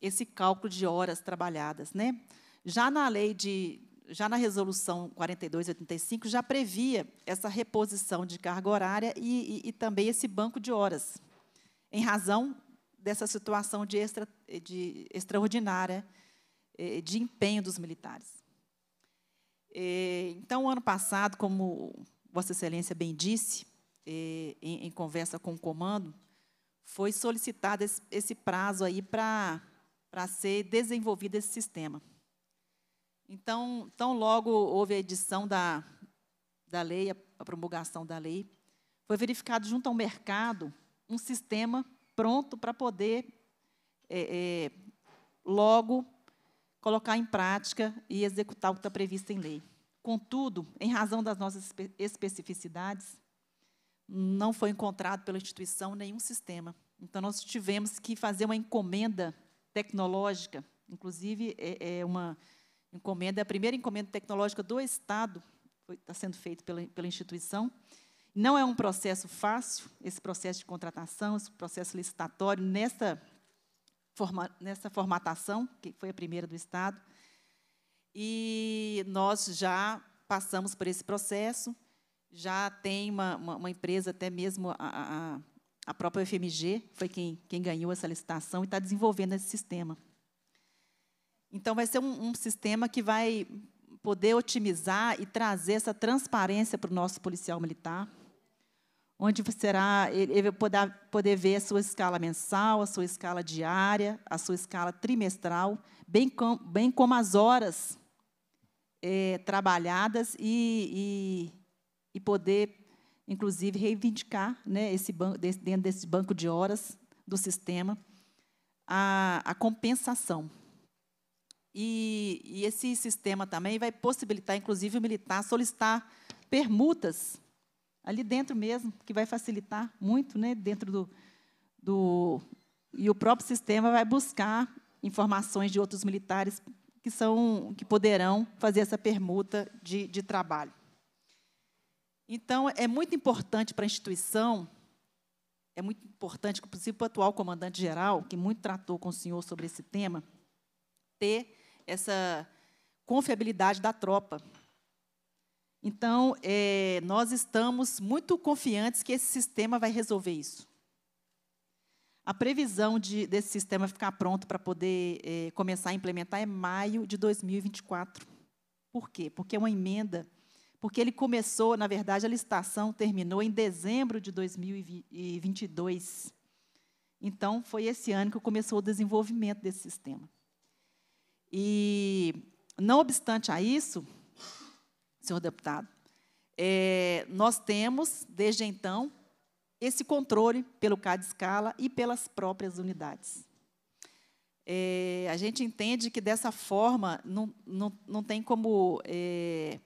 esse cálculo de horas trabalhadas. Né? Já na lei de. Já na resolução 4285 já previa essa reposição de carga horária e, e, e também esse banco de horas, em razão dessa situação de, extra, de extraordinária eh, de empenho dos militares. Então, ano passado, como Vossa Excelência bem disse, em conversa com o comando, foi solicitado esse, prazo aí para para ser desenvolvido esse sistema. Então, tão logo houve a edição da, da lei, a promulgação da lei, foi verificado junto ao mercado um sistema pronto para poder é, é, logo colocar em prática e executar o que está previsto em lei. Contudo, em razão das nossas especificidades, não foi encontrado pela instituição nenhum sistema. Então, nós tivemos que fazer uma encomenda tecnológica, inclusive, é, é uma encomenda, a primeira encomenda tecnológica do Estado, está sendo feita pela, pela instituição. Não é um processo fácil, esse processo de contratação, esse processo licitatório, nessa forma, nessa formatação, que foi a primeira do Estado. E nós já passamos por esse processo, já tem uma, uma, uma empresa, até mesmo a, a, a, própria FMG, foi quem, quem ganhou essa licitação e está desenvolvendo esse sistema. Então, vai ser um, um sistema que vai poder otimizar e trazer essa transparência para o nosso policial militar, onde será, ele poderá poder ver a sua escala mensal, a sua escala diária, a sua escala trimestral, bem, com, bem como as horas é, trabalhadas e, e, e, poder, inclusive, reivindicar né, esse banco, dentro desse banco de horas do sistema a, a compensação. E, e esse sistema também vai possibilitar, inclusive, o militar solicitar permutas ali dentro mesmo, que vai facilitar muito, né, dentro do, do e o próprio sistema vai buscar informações de outros militares que são que poderão fazer essa permuta de, de trabalho. Então, é muito importante para a instituição, é muito importante, que para o atual comandante-geral, que muito tratou com o senhor sobre esse tema, ter essa confiabilidade da tropa, então, é, nós estamos muito confiantes que esse sistema vai resolver isso. A previsão de, desse sistema ficar pronto para poder é, começar a implementar é maio de 2024. Por quê? Porque é uma emenda. Porque ele começou, na verdade, a licitação terminou em dezembro de 2022. Então, foi esse ano que começou o desenvolvimento desse sistema. E, não obstante a isso, senhor deputado, é, nós temos, desde então, esse controle pelo CAD escala e pelas próprias unidades. É, a gente entende que dessa forma não, não, não tem como é,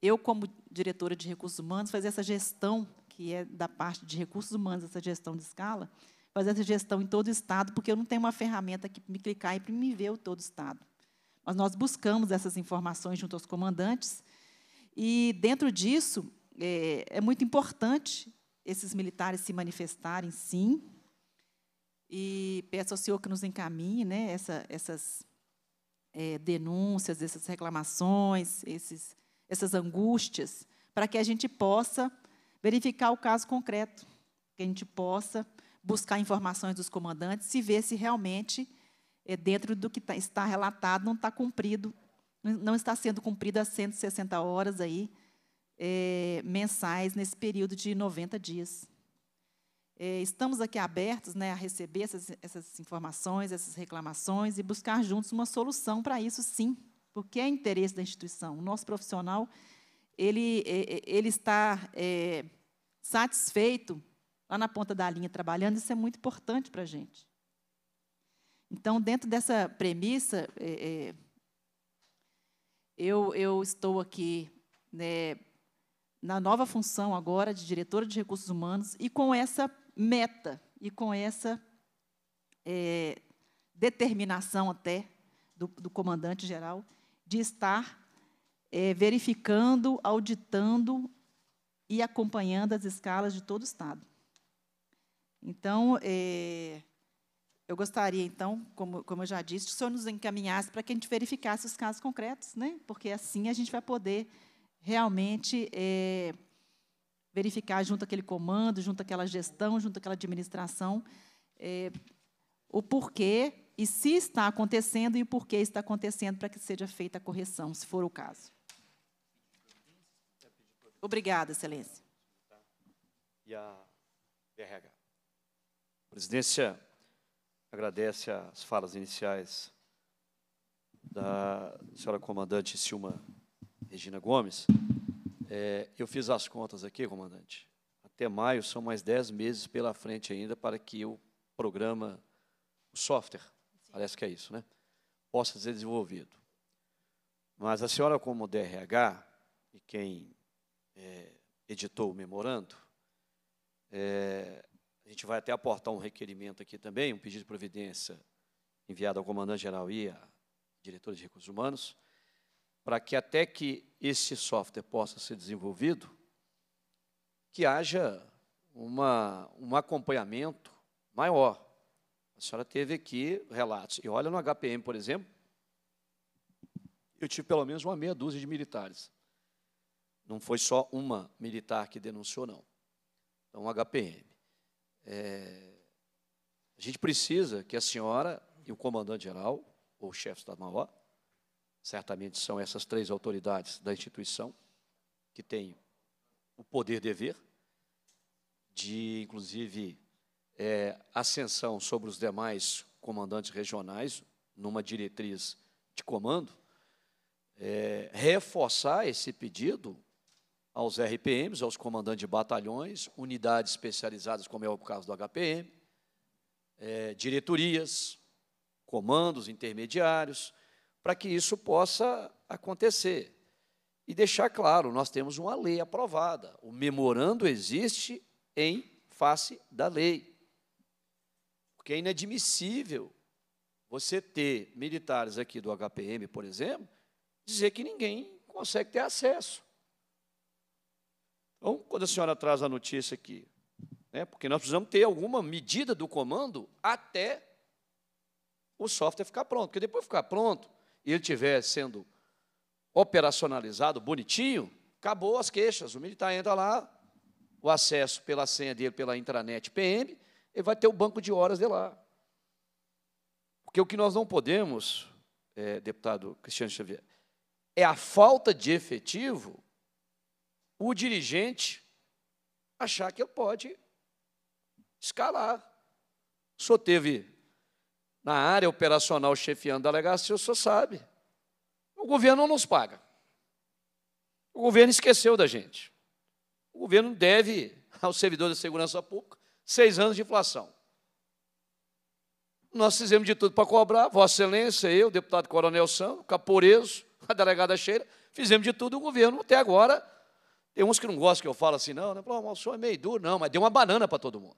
eu, como diretora de recursos humanos, fazer essa gestão, que é da parte de recursos humanos, essa gestão de escala, fazer essa gestão em todo o Estado, porque eu não tenho uma ferramenta que me clicar e me ver o todo o Estado. Mas nós buscamos essas informações junto aos comandantes, e dentro disso, é, é muito importante esses militares se manifestarem, sim. E peço ao senhor que nos encaminhe né, essa, essas é, denúncias, essas reclamações, esses, essas angústias, para que a gente possa verificar o caso concreto, que a gente possa buscar informações dos comandantes e ver se realmente, é, dentro do que tá, está relatado, não está cumprido não está sendo cumprida as 160 horas aí, é, mensais nesse período de 90 dias. É, estamos aqui abertos né, a receber essas, essas informações, essas reclamações e buscar juntos uma solução para isso, sim, porque é interesse da instituição. O nosso profissional ele, é, é, ele está é, satisfeito lá na ponta da linha trabalhando, isso é muito importante para a gente. Então, dentro dessa premissa, é, é eu, eu estou aqui né, na nova função agora de diretora de recursos humanos e com essa meta e com essa é, determinação até do, do comandante-geral de estar é, verificando, auditando e acompanhando as escalas de todo o Estado. Então, é, eu gostaria, então, como, como eu já disse, que o senhor nos encaminhasse para que a gente verificasse os casos concretos, né? porque assim a gente vai poder realmente é, verificar junto àquele comando, junto àquela gestão, junto àquela administração, é, o porquê e se está acontecendo e o porquê está acontecendo para que seja feita a correção, se for o caso. Obrigada, Excelência. E a BRH. Presidência, agradece as falas iniciais da senhora comandante Silma Regina Gomes. É, eu fiz as contas aqui, comandante. Até maio são mais dez meses pela frente ainda para que o programa, o software, Sim. parece que é isso, né, possa ser desenvolvido. Mas a senhora, como DRH, e quem é, editou o memorando, é, gente vai até aportar um requerimento aqui também, um pedido de providência enviado ao comandante-geral e à diretora de recursos humanos, para que até que esse software possa ser desenvolvido, que haja uma, um acompanhamento maior. A senhora teve aqui relatos. E olha no HPM, por exemplo, eu tive pelo menos uma meia dúzia de militares. Não foi só uma militar que denunciou, não. Então, HPM. É, a gente precisa que a senhora e o comandante-geral, ou chefe da maior certamente são essas três autoridades da instituição que têm o poder-dever de, inclusive, é, ascensão sobre os demais comandantes regionais numa diretriz de comando, é, reforçar esse pedido aos RPMs, aos comandantes de batalhões, unidades especializadas, como é o caso do HPM, é, diretorias, comandos intermediários, para que isso possa acontecer. E deixar claro, nós temos uma lei aprovada. O memorando existe em face da lei. Porque é inadmissível você ter militares aqui do HPM, por exemplo, dizer que ninguém consegue ter acesso. Então, quando a senhora traz a notícia aqui, né, porque nós precisamos ter alguma medida do comando até o software ficar pronto. Porque depois ficar pronto e ele estiver sendo operacionalizado, bonitinho, acabou as queixas. O militar entra lá, o acesso pela senha dele, pela intranet PM, ele vai ter o banco de horas dele lá. Porque o que nós não podemos, é, deputado Cristiano Xavier, é a falta de efetivo o dirigente achar que ele pode escalar. O senhor teve na área operacional chefiando a delegacia, o senhor sabe. O governo não nos paga. O governo esqueceu da gente. O governo deve ao servidor da segurança pública seis anos de inflação. Nós fizemos de tudo para cobrar, Vossa Excelência, eu, deputado Coronel Santos, Caporeso, a delegada Cheira, fizemos de tudo, o governo até agora tem uns que não gostam que eu falo assim, não, né? Pô, o senhor é meio duro, não, mas deu uma banana para todo mundo.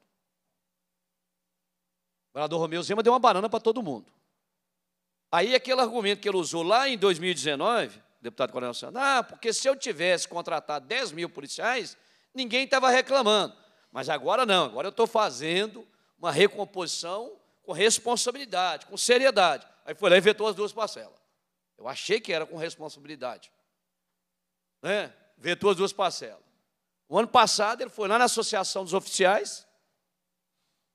O governador Romeu Zema deu uma banana para todo mundo. Aí aquele argumento que ele usou lá em 2019, deputado Coronel Sandro, ah, porque se eu tivesse contratado 10 mil policiais, ninguém estava reclamando. Mas agora não, agora eu estou fazendo uma recomposição com responsabilidade, com seriedade. Aí foi lá e vetou as duas parcelas. Eu achei que era com responsabilidade. Né? vetou as duas parcelas. O ano passado ele foi lá na Associação dos Oficiais,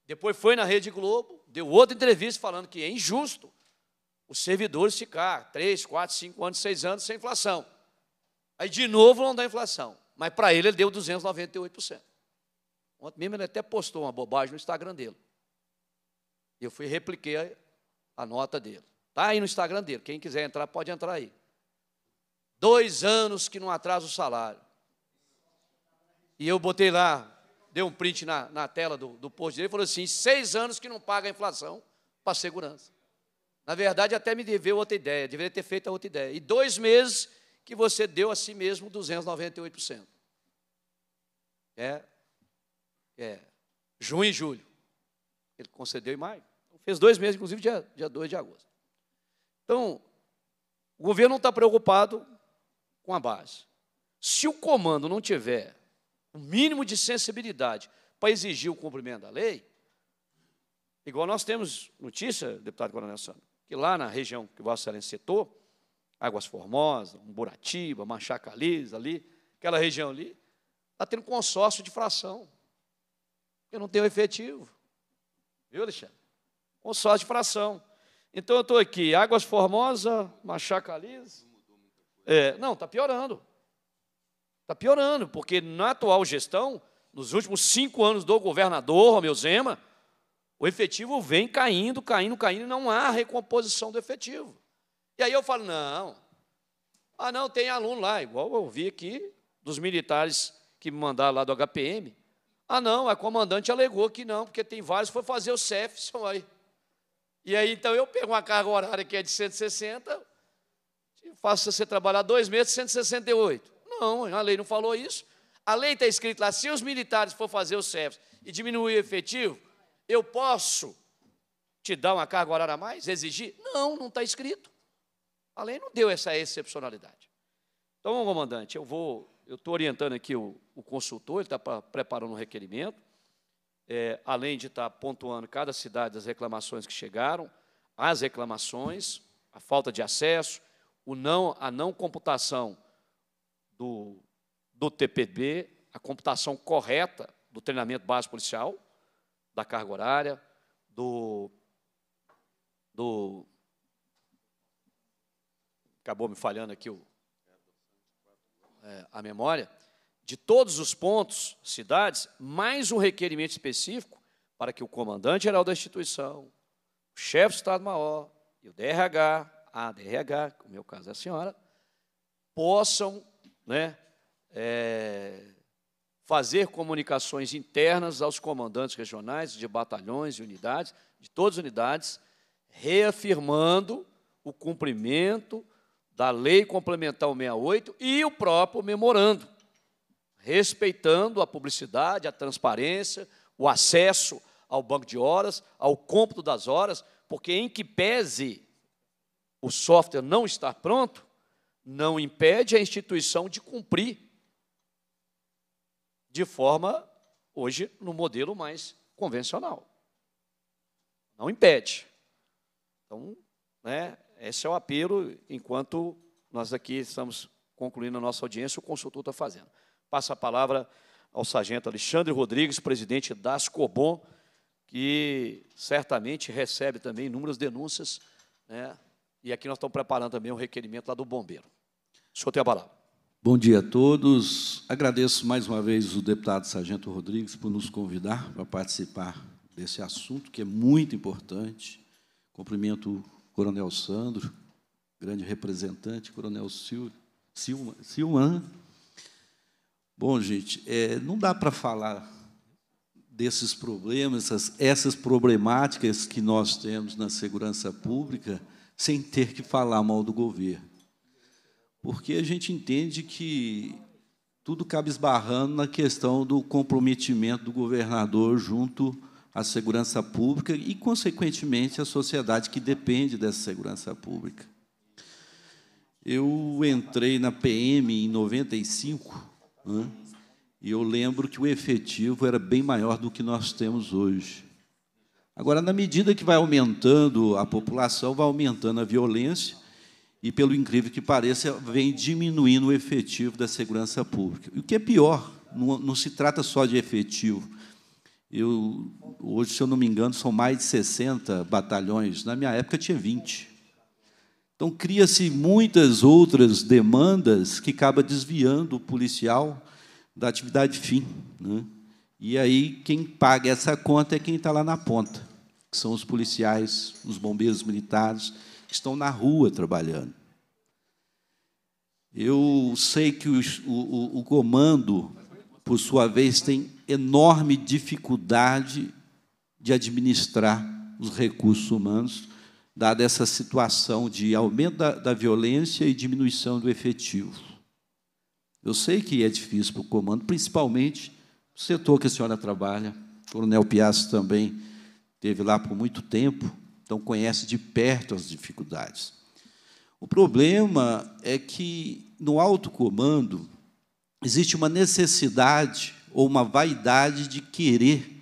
depois foi na Rede Globo, deu outra entrevista falando que é injusto os servidores ficar 3, 4, 5 anos, 6 anos sem inflação. Aí, de novo, não dá inflação. Mas, para ele, ele deu 298%. Ontem mesmo ele até postou uma bobagem no Instagram dele. Eu fui e repliquei a, a nota dele. Está aí no Instagram dele. Quem quiser entrar, pode entrar aí. Dois anos que não atrasa o salário. E eu botei lá, dei um print na, na tela do, do posto dele, falou assim: seis anos que não paga a inflação para segurança. Na verdade, até me deveu outra ideia, deveria ter feito a outra ideia. E dois meses que você deu a si mesmo 298%. É. É. Junho e julho. Ele concedeu em maio. Então, fez dois meses, inclusive, dia, dia 2 de agosto. Então, o governo não está preocupado com a base. Se o comando não tiver o mínimo de sensibilidade para exigir o cumprimento da lei, igual nós temos notícia, deputado Coronel Sandro, que lá na região que Vossa Excelência citou, Águas Formosas, Umburatiba, Machacalis, ali, aquela região ali, está tendo consórcio de fração. Eu não tenho efetivo. Viu, Alexandre? Consórcio de fração. Então eu estou aqui, Águas Formosas, Machacalis, é, não, está piorando. Está piorando, porque na atual gestão, nos últimos cinco anos do governador Romeu Zema, o efetivo vem caindo, caindo, caindo, e não há recomposição do efetivo. E aí eu falo, não. Ah, não, tem aluno lá, igual eu vi aqui, dos militares que me mandaram lá do HPM. Ah, não, a comandante alegou que não, porque tem vários foi fazer o CEF, aí. E aí, então, eu pego uma carga horária que é de 160, faça você trabalhar dois meses, 168. Não, a lei não falou isso. A lei está escrita lá, se os militares for fazer o serviço e diminuir o efetivo, eu posso te dar uma carga horária a mais, exigir? Não, não está escrito. A lei não deu essa excepcionalidade. Então, comandante, eu vou, eu estou orientando aqui o, o consultor, ele está preparando um requerimento, é, além de estar tá pontuando cada cidade das reclamações que chegaram, as reclamações, a falta de acesso, o não, a não computação do, do TPB, a computação correta do treinamento básico policial, da carga horária, do, do acabou me falhando aqui o, é, a memória, de todos os pontos, cidades, mais um requerimento específico para que o comandante-geral da instituição, o chefe do Estado-Maior e o DRH a DRH, no meu caso é a senhora, possam né, é, fazer comunicações internas aos comandantes regionais de batalhões e unidades, de todas as unidades, reafirmando o cumprimento da Lei Complementar 68 e o próprio memorando, respeitando a publicidade, a transparência, o acesso ao banco de horas, ao cômputo das horas, porque em que pese o software não estar pronto, não impede a instituição de cumprir de forma, hoje, no modelo mais convencional. Não impede. Então, né, esse é o apelo, enquanto nós aqui estamos concluindo a nossa audiência, o consultor está fazendo. Passa a palavra ao sargento Alexandre Rodrigues, presidente da Ascobon, que certamente recebe também inúmeras denúncias né, e aqui nós estamos preparando também um requerimento lá do bombeiro. O senhor tem a palavra. Bom dia a todos. Agradeço mais uma vez o deputado Sargento Rodrigues por nos convidar para participar desse assunto que é muito importante. Cumprimento o Coronel Sandro, grande representante, Coronel Silvan. Né? Bom, gente, é, não dá para falar desses problemas, essas, essas problemáticas que nós temos na segurança pública sem ter que falar mal do governo. Porque a gente entende que tudo cabe esbarrando na questão do comprometimento do governador junto à segurança pública e, consequentemente, à sociedade que depende dessa segurança pública. Eu entrei na PM em 95 né, e eu lembro que o efetivo era bem maior do que nós temos hoje. Agora, na medida que vai aumentando a população, vai aumentando a violência e, pelo incrível que pareça, vem diminuindo o efetivo da segurança pública. E o que é pior, não, não se trata só de efetivo. Eu, hoje, se eu não me engano, são mais de 60 batalhões. Na minha época, tinha 20. Então, cria-se muitas outras demandas que acaba desviando o policial da atividade fim. Né? E aí, quem paga essa conta é quem está lá na ponta que são os policiais, os bombeiros militares, que estão na rua trabalhando. Eu sei que o, o, o comando, por sua vez, tem enorme dificuldade de administrar os recursos humanos, dada essa situação de aumento da, da violência e diminuição do efetivo. Eu sei que é difícil para o comando, principalmente o setor que a senhora trabalha, o Coronel Piazza também teve lá por muito tempo, então conhece de perto as dificuldades. O problema é que no alto comando existe uma necessidade ou uma vaidade de querer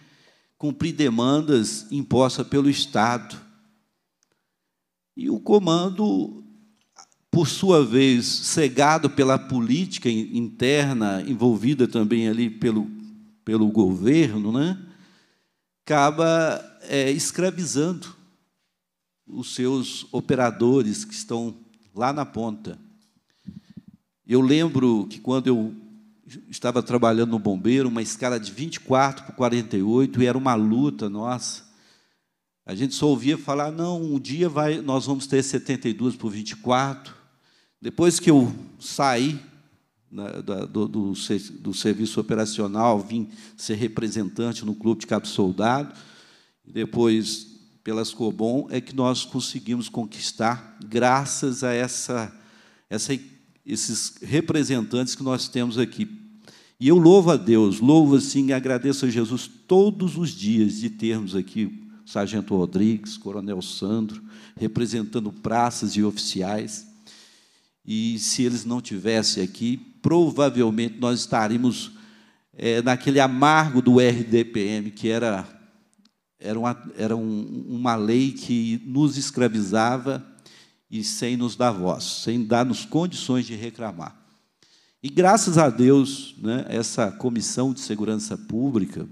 cumprir demandas impostas pelo Estado. E o comando, por sua vez, cegado pela política interna, envolvida também ali pelo, pelo governo, né, acaba é, escravizando os seus operadores que estão lá na ponta. Eu lembro que quando eu estava trabalhando no bombeiro, uma escala de 24 para 48, e era uma luta nossa. A gente só ouvia falar, não, um dia vai, nós vamos ter 72 por 24. Depois que eu saí na, né, da, do, do, do, serviço operacional, vim ser representante no clube de cabo soldado, e depois pelas Cobom, é que nós conseguimos conquistar, graças a essa, essa, esses representantes que nós temos aqui. E eu louvo a Deus, louvo assim e agradeço a Jesus todos os dias de termos aqui o Sargento Rodrigues, Coronel Sandro, representando praças e oficiais. E se eles não tivessem aqui, provavelmente nós estaríamos é, naquele amargo do RDPM, que era era uma, era um, uma lei que nos escravizava e sem nos dar voz, sem dar-nos condições de reclamar. E graças a Deus, né, essa Comissão de Segurança Pública,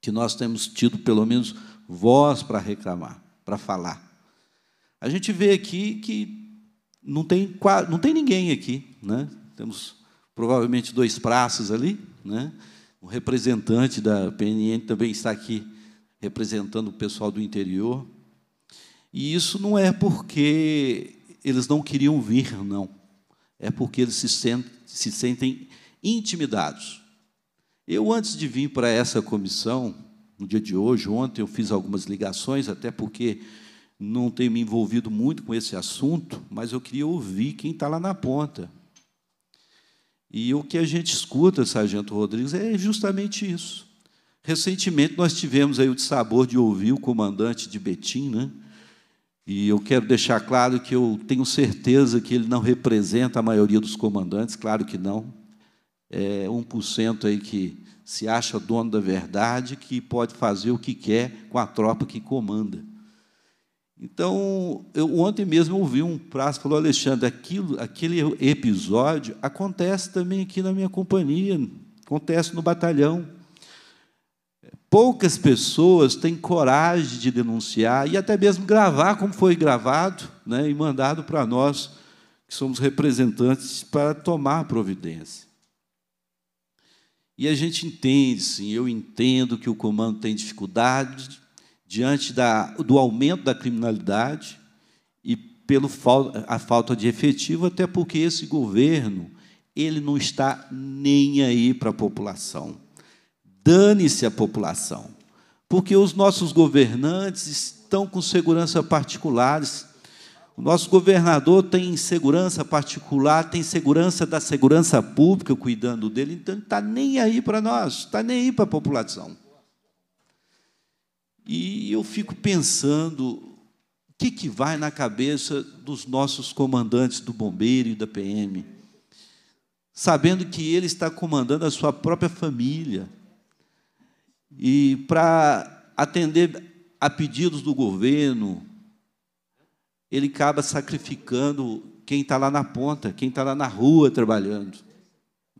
que nós temos tido pelo menos voz para reclamar, para falar. A gente vê aqui que não tem, não tem ninguém aqui. Né? Temos provavelmente dois praças ali. Né? Um representante da PNN também está aqui representando o pessoal do interior. E isso não é porque eles não queriam vir, não. É porque eles se, sentem, se sentem intimidados. Eu, antes de vir para essa comissão, no dia de hoje, ontem eu fiz algumas ligações, até porque não tenho me envolvido muito com esse assunto, mas eu queria ouvir quem está lá na ponta. E o que a gente escuta, Sargento Rodrigues, é justamente isso. Recentemente nós tivemos aí o sabor de ouvir o comandante de Betim, né? E eu quero deixar claro que eu tenho certeza que ele não representa a maioria dos comandantes, claro que não. É 1% aí que se acha dono da verdade, que pode fazer o que quer com a tropa que comanda. Então, eu, ontem mesmo ouvi um prazo, falou, Alexandre, aquilo, aquele episódio acontece também aqui na minha companhia, acontece no batalhão poucas pessoas têm coragem de denunciar e até mesmo gravar como foi gravado né, e mandado para nós, que somos representantes, para tomar providência. E a gente entende, sim, eu entendo que o comando tem dificuldade diante da, do aumento da criminalidade e pela a falta de efetivo, até porque esse governo ele não está nem aí para a população. Dane-se a população, porque os nossos governantes estão com segurança particulares. O nosso governador tem segurança particular, tem segurança da segurança pública cuidando dele, então ele está nem aí para nós, está nem aí para a população. E eu fico pensando o que, que vai na cabeça dos nossos comandantes do bombeiro e da PM, sabendo que ele está comandando a sua própria família e para atender a pedidos do governo, ele acaba sacrificando quem está lá na ponta, quem está lá na rua trabalhando.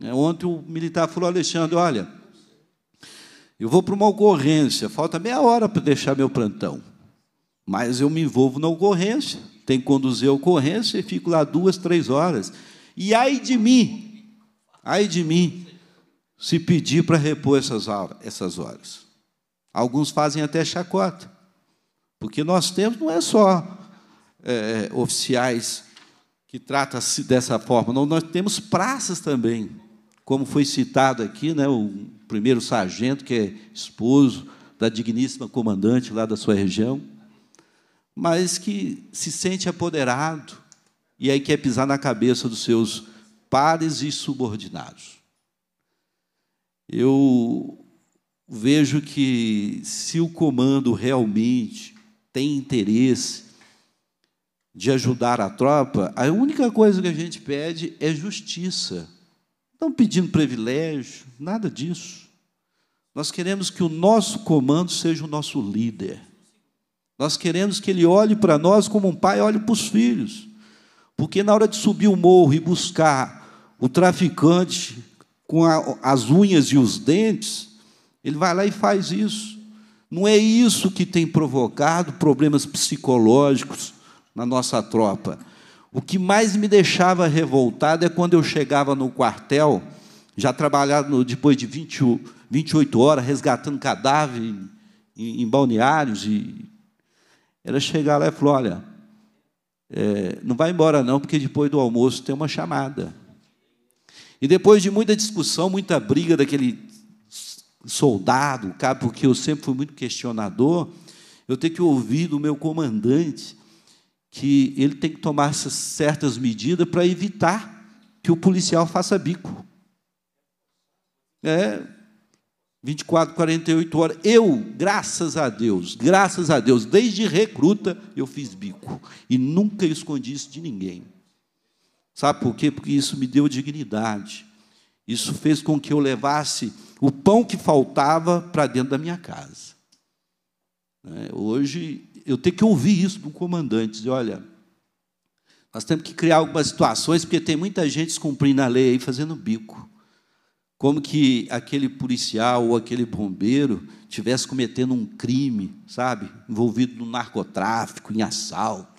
É, ontem o militar falou, Alexandre, olha, eu vou para uma ocorrência, falta meia hora para deixar meu plantão, mas eu me envolvo na ocorrência, tenho que conduzir a ocorrência e fico lá duas, três horas. E ai de mim, ai de mim, se pedir para repor essas horas. Alguns fazem até chacota, porque nós temos não é só é, é oficiais que tratam-se dessa forma, não, nós temos praças também, como foi citado aqui, né, o primeiro sargento, que é esposo da digníssima comandante lá da sua região, mas que se sente apoderado e aí quer pisar na cabeça dos seus pares e subordinados eu vejo que se o comando realmente tem interesse de ajudar a tropa, a única coisa que a gente pede é justiça. Não pedindo privilégio, nada disso. Nós queremos que o nosso comando seja o nosso líder. Nós queremos que ele olhe para nós como um pai olha para os filhos. Porque na hora de subir o morro e buscar o traficante com a, as unhas e os dentes, ele vai lá e faz isso. Não é isso que tem provocado problemas psicológicos na nossa tropa. O que mais me deixava revoltado é quando eu chegava no quartel, já trabalhado depois de 20, 28 horas, resgatando cadáver em, em balneários. E era chegar lá e falar: olha, é, não vai embora não, porque depois do almoço tem uma chamada. E depois de muita discussão, muita briga daquele soldado, porque eu sempre fui muito questionador, eu tenho que ouvir do meu comandante que ele tem que tomar certas medidas para evitar que o policial faça bico. É 24, 48 horas. Eu, graças a Deus, graças a Deus, desde recruta eu fiz bico e nunca escondi isso de ninguém. Sabe por quê? Porque isso me deu dignidade. Isso fez com que eu levasse o pão que faltava para dentro da minha casa. Né? Hoje eu tenho que ouvir isso do comandante, dizer, olha, nós temos que criar algumas situações, porque tem muita gente cumprindo a lei aí fazendo bico. Como que aquele policial ou aquele bombeiro tivesse cometendo um crime, sabe? Envolvido no narcotráfico, em assalto.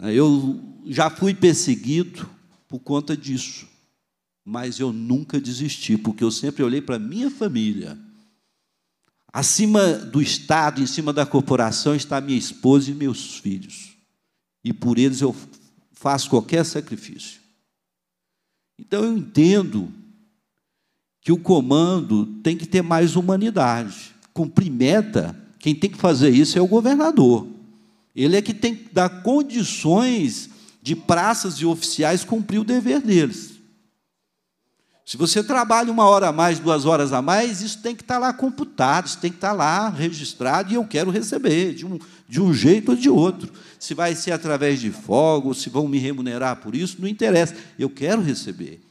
É, eu já fui perseguido por conta disso, mas eu nunca desisti, porque eu sempre olhei para a minha família. Acima do Estado, em cima da corporação, está minha esposa e meus filhos. E por eles eu faço qualquer sacrifício. Então eu entendo que o comando tem que ter mais humanidade. Cumprir meta, quem tem que fazer isso é o governador. Ele é que tem que dar condições de praças e oficiais cumprir o dever deles. Se você trabalha uma hora a mais, duas horas a mais, isso tem que estar tá lá computado, isso tem que estar tá lá registrado e eu quero receber, de um, de um jeito ou de outro. Se vai ser através de folga, ou se vão me remunerar por isso, não interessa. Eu quero receber.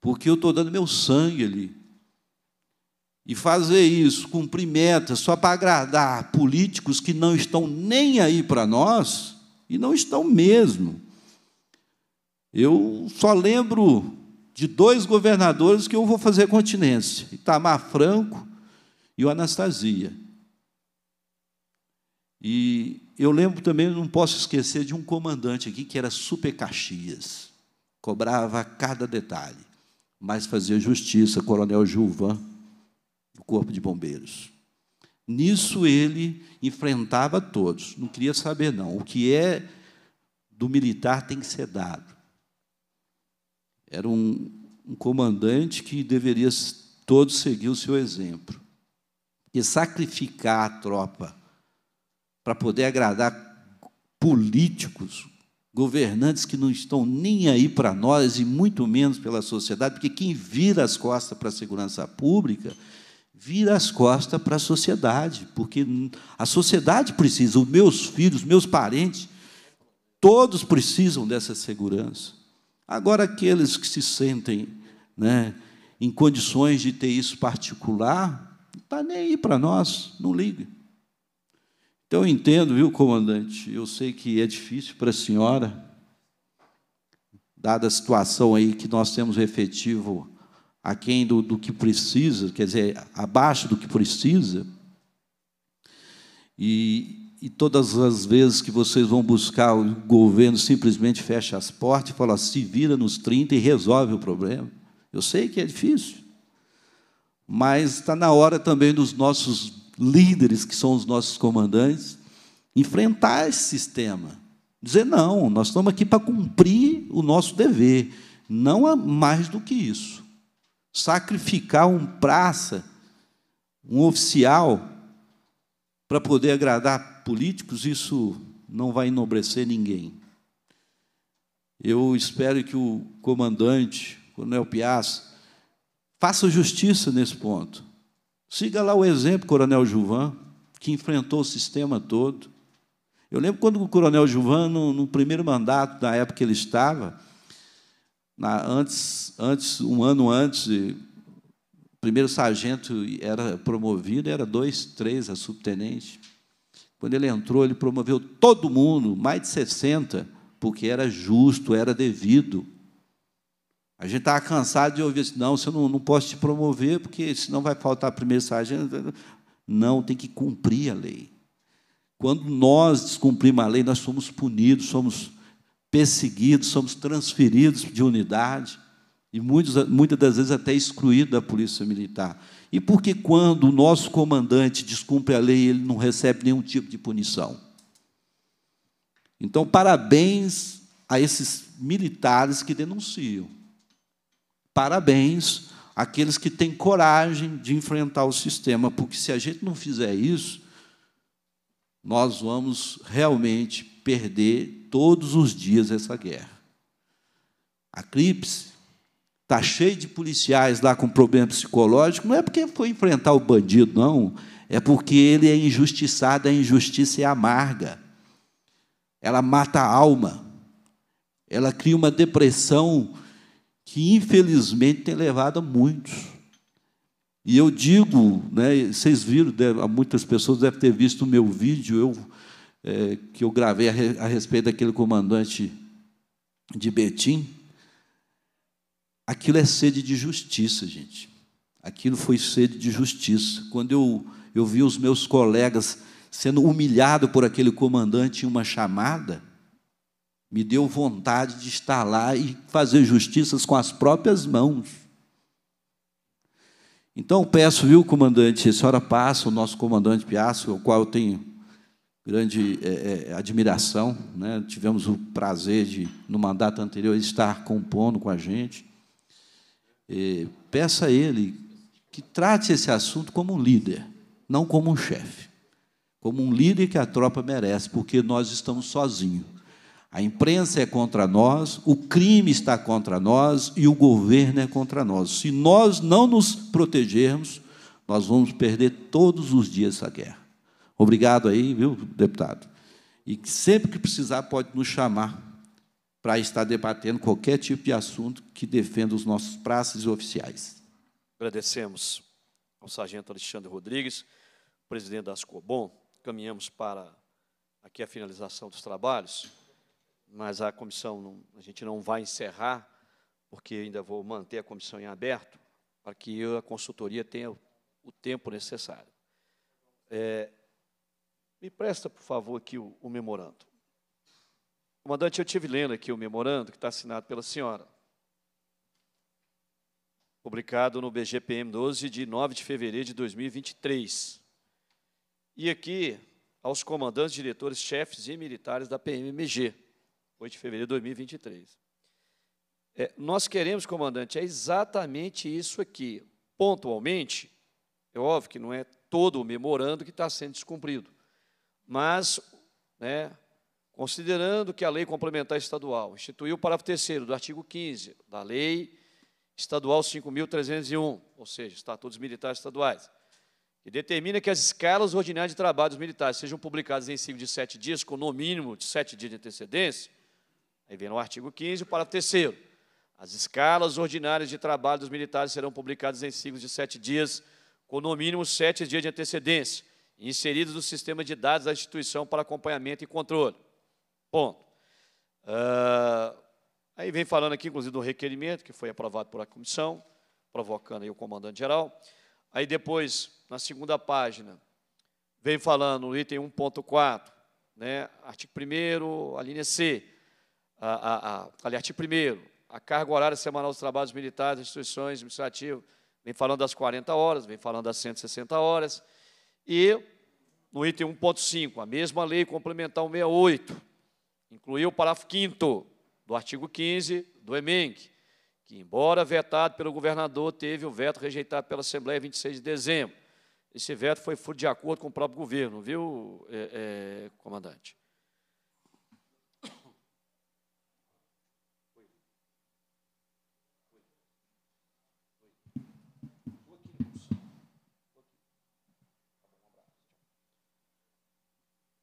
Porque eu estou dando meu sangue ali. E fazer isso, cumprir metas, só para agradar políticos que não estão nem aí para nós, e não estão mesmo. Eu só lembro de dois governadores que eu vou fazer continência: Itamar Franco e o Anastasia. E eu lembro também, não posso esquecer, de um comandante aqui que era super Caxias, cobrava cada detalhe, mas fazia justiça, Coronel Gilvan o Corpo de Bombeiros. Nisso ele enfrentava todos, não queria saber, não. O que é do militar tem que ser dado. Era um, um comandante que deveria todos seguir o seu exemplo. E sacrificar a tropa para poder agradar políticos, governantes que não estão nem aí para nós e muito menos pela sociedade, porque quem vira as costas para a segurança pública vira as costas para a sociedade, porque a sociedade precisa, os meus filhos, meus parentes, todos precisam dessa segurança. Agora, aqueles que se sentem né, em condições de ter isso particular, não está nem aí para nós, não liga. Então, eu entendo, viu, comandante? Eu sei que é difícil para a senhora, dada a situação aí que nós temos efetivo aquém do, do que precisa, quer dizer, abaixo do que precisa. E, e todas as vezes que vocês vão buscar o governo, simplesmente fecha as portas e fala, se vira nos 30 e resolve o problema. Eu sei que é difícil, mas está na hora também dos nossos líderes, que são os nossos comandantes, enfrentar esse sistema. Dizer, não, nós estamos aqui para cumprir o nosso dever, não há mais do que isso. Sacrificar um praça, um oficial, para poder agradar políticos, isso não vai enobrecer ninguém. Eu espero que o comandante, Coronel Piaz, faça justiça nesse ponto. Siga lá o exemplo, Coronel Juvan, que enfrentou o sistema todo. Eu lembro quando o Coronel Juvan, no, no primeiro mandato, na época que ele estava, na, antes, antes, um ano antes, o primeiro sargento era promovido, era dois, três a subtenente. Quando ele entrou, ele promoveu todo mundo, mais de 60, porque era justo, era devido. A gente estava cansado de ouvir assim, não, você não, não posso te promover, porque senão vai faltar primeiro sargento. Não, tem que cumprir a lei. Quando nós descumprimos a lei, nós somos punidos, somos perseguidos, somos transferidos de unidade e muitos, muitas das vezes até excluídos da polícia militar. E por que quando o nosso comandante descumpre a lei, ele não recebe nenhum tipo de punição? Então, parabéns a esses militares que denunciam. Parabéns àqueles que têm coragem de enfrentar o sistema, porque se a gente não fizer isso, nós vamos realmente perder todos os dias essa guerra. A Clipse está cheia de policiais lá com problema psicológico, não é porque foi enfrentar o bandido, não. É porque ele é injustiçado, a injustiça é amarga. Ela mata a alma. Ela cria uma depressão que, infelizmente, tem levado a muitos. E eu digo, né, vocês viram, né, muitas pessoas devem ter visto o meu vídeo, eu é, que eu gravei a, re, a respeito daquele comandante de Betim, aquilo é sede de justiça, gente. Aquilo foi sede de justiça. Quando eu, eu vi os meus colegas sendo humilhados por aquele comandante em uma chamada, me deu vontade de estar lá e fazer justiças com as próprias mãos. Então peço, viu, comandante, a senhora passa, o nosso comandante Piaço, o qual eu tenho grande é, é, admiração. Né? Tivemos o prazer de, no mandato anterior, estar compondo com a gente. E peça a ele que trate esse assunto como um líder, não como um chefe. Como um líder que a tropa merece, porque nós estamos sozinhos. A imprensa é contra nós, o crime está contra nós e o governo é contra nós. Se nós não nos protegermos, nós vamos perder todos os dias essa guerra. Obrigado aí, viu, deputado? E que sempre que precisar pode nos chamar para estar debatendo qualquer tipo de assunto que defenda os nossos praças e oficiais. Agradecemos ao sargento Alexandre Rodrigues, presidente da Ascobom. Caminhamos para aqui a finalização dos trabalhos, mas a comissão, não, a gente não vai encerrar, porque ainda vou manter a comissão em aberto, para que a consultoria tenha o tempo necessário. É, me presta, por favor, aqui o, o memorando. Comandante, eu tive lendo aqui o memorando que está assinado pela senhora. Publicado no BGPM 12 de 9 de fevereiro de 2023. E aqui aos comandantes, diretores, chefes e militares da PMMG, 8 de fevereiro de 2023. É, nós queremos, comandante, é exatamente isso aqui. Pontualmente, é óbvio que não é todo o memorando que está sendo descumprido mas, né, considerando que a Lei Complementar Estadual instituiu o parágrafo 3 do artigo 15 da Lei Estadual 5.301, ou seja, Estatutos Militares Estaduais, que determina que as escalas ordinárias de trabalho dos militares sejam publicadas em cima de sete dias, com no mínimo de sete dias de antecedência, aí vem no artigo 15, o parágrafo 3 as escalas ordinárias de trabalho dos militares serão publicadas em ciclos de sete dias, com no mínimo sete dias de antecedência inseridos no sistema de dados da instituição para acompanhamento e controle. Ponto. Uh, aí vem falando aqui, inclusive, do requerimento que foi aprovado por a comissão, provocando aí o comandante-geral. Aí depois, na segunda página, vem falando no item 1.4, né, artigo 1 a linha C, a, a, a, ali, artigo 1 a carga horária semanal dos trabalhos militares, instituições administrativas, vem falando das 40 horas, vem falando das 160 horas, e no item 1.5, a mesma lei complementar 168, incluiu o parágrafo 5 do artigo 15 do EMENG, que, embora vetado pelo governador, teve o veto rejeitado pela Assembleia 26 de dezembro. Esse veto foi de acordo com o próprio governo, viu, é, é, comandante?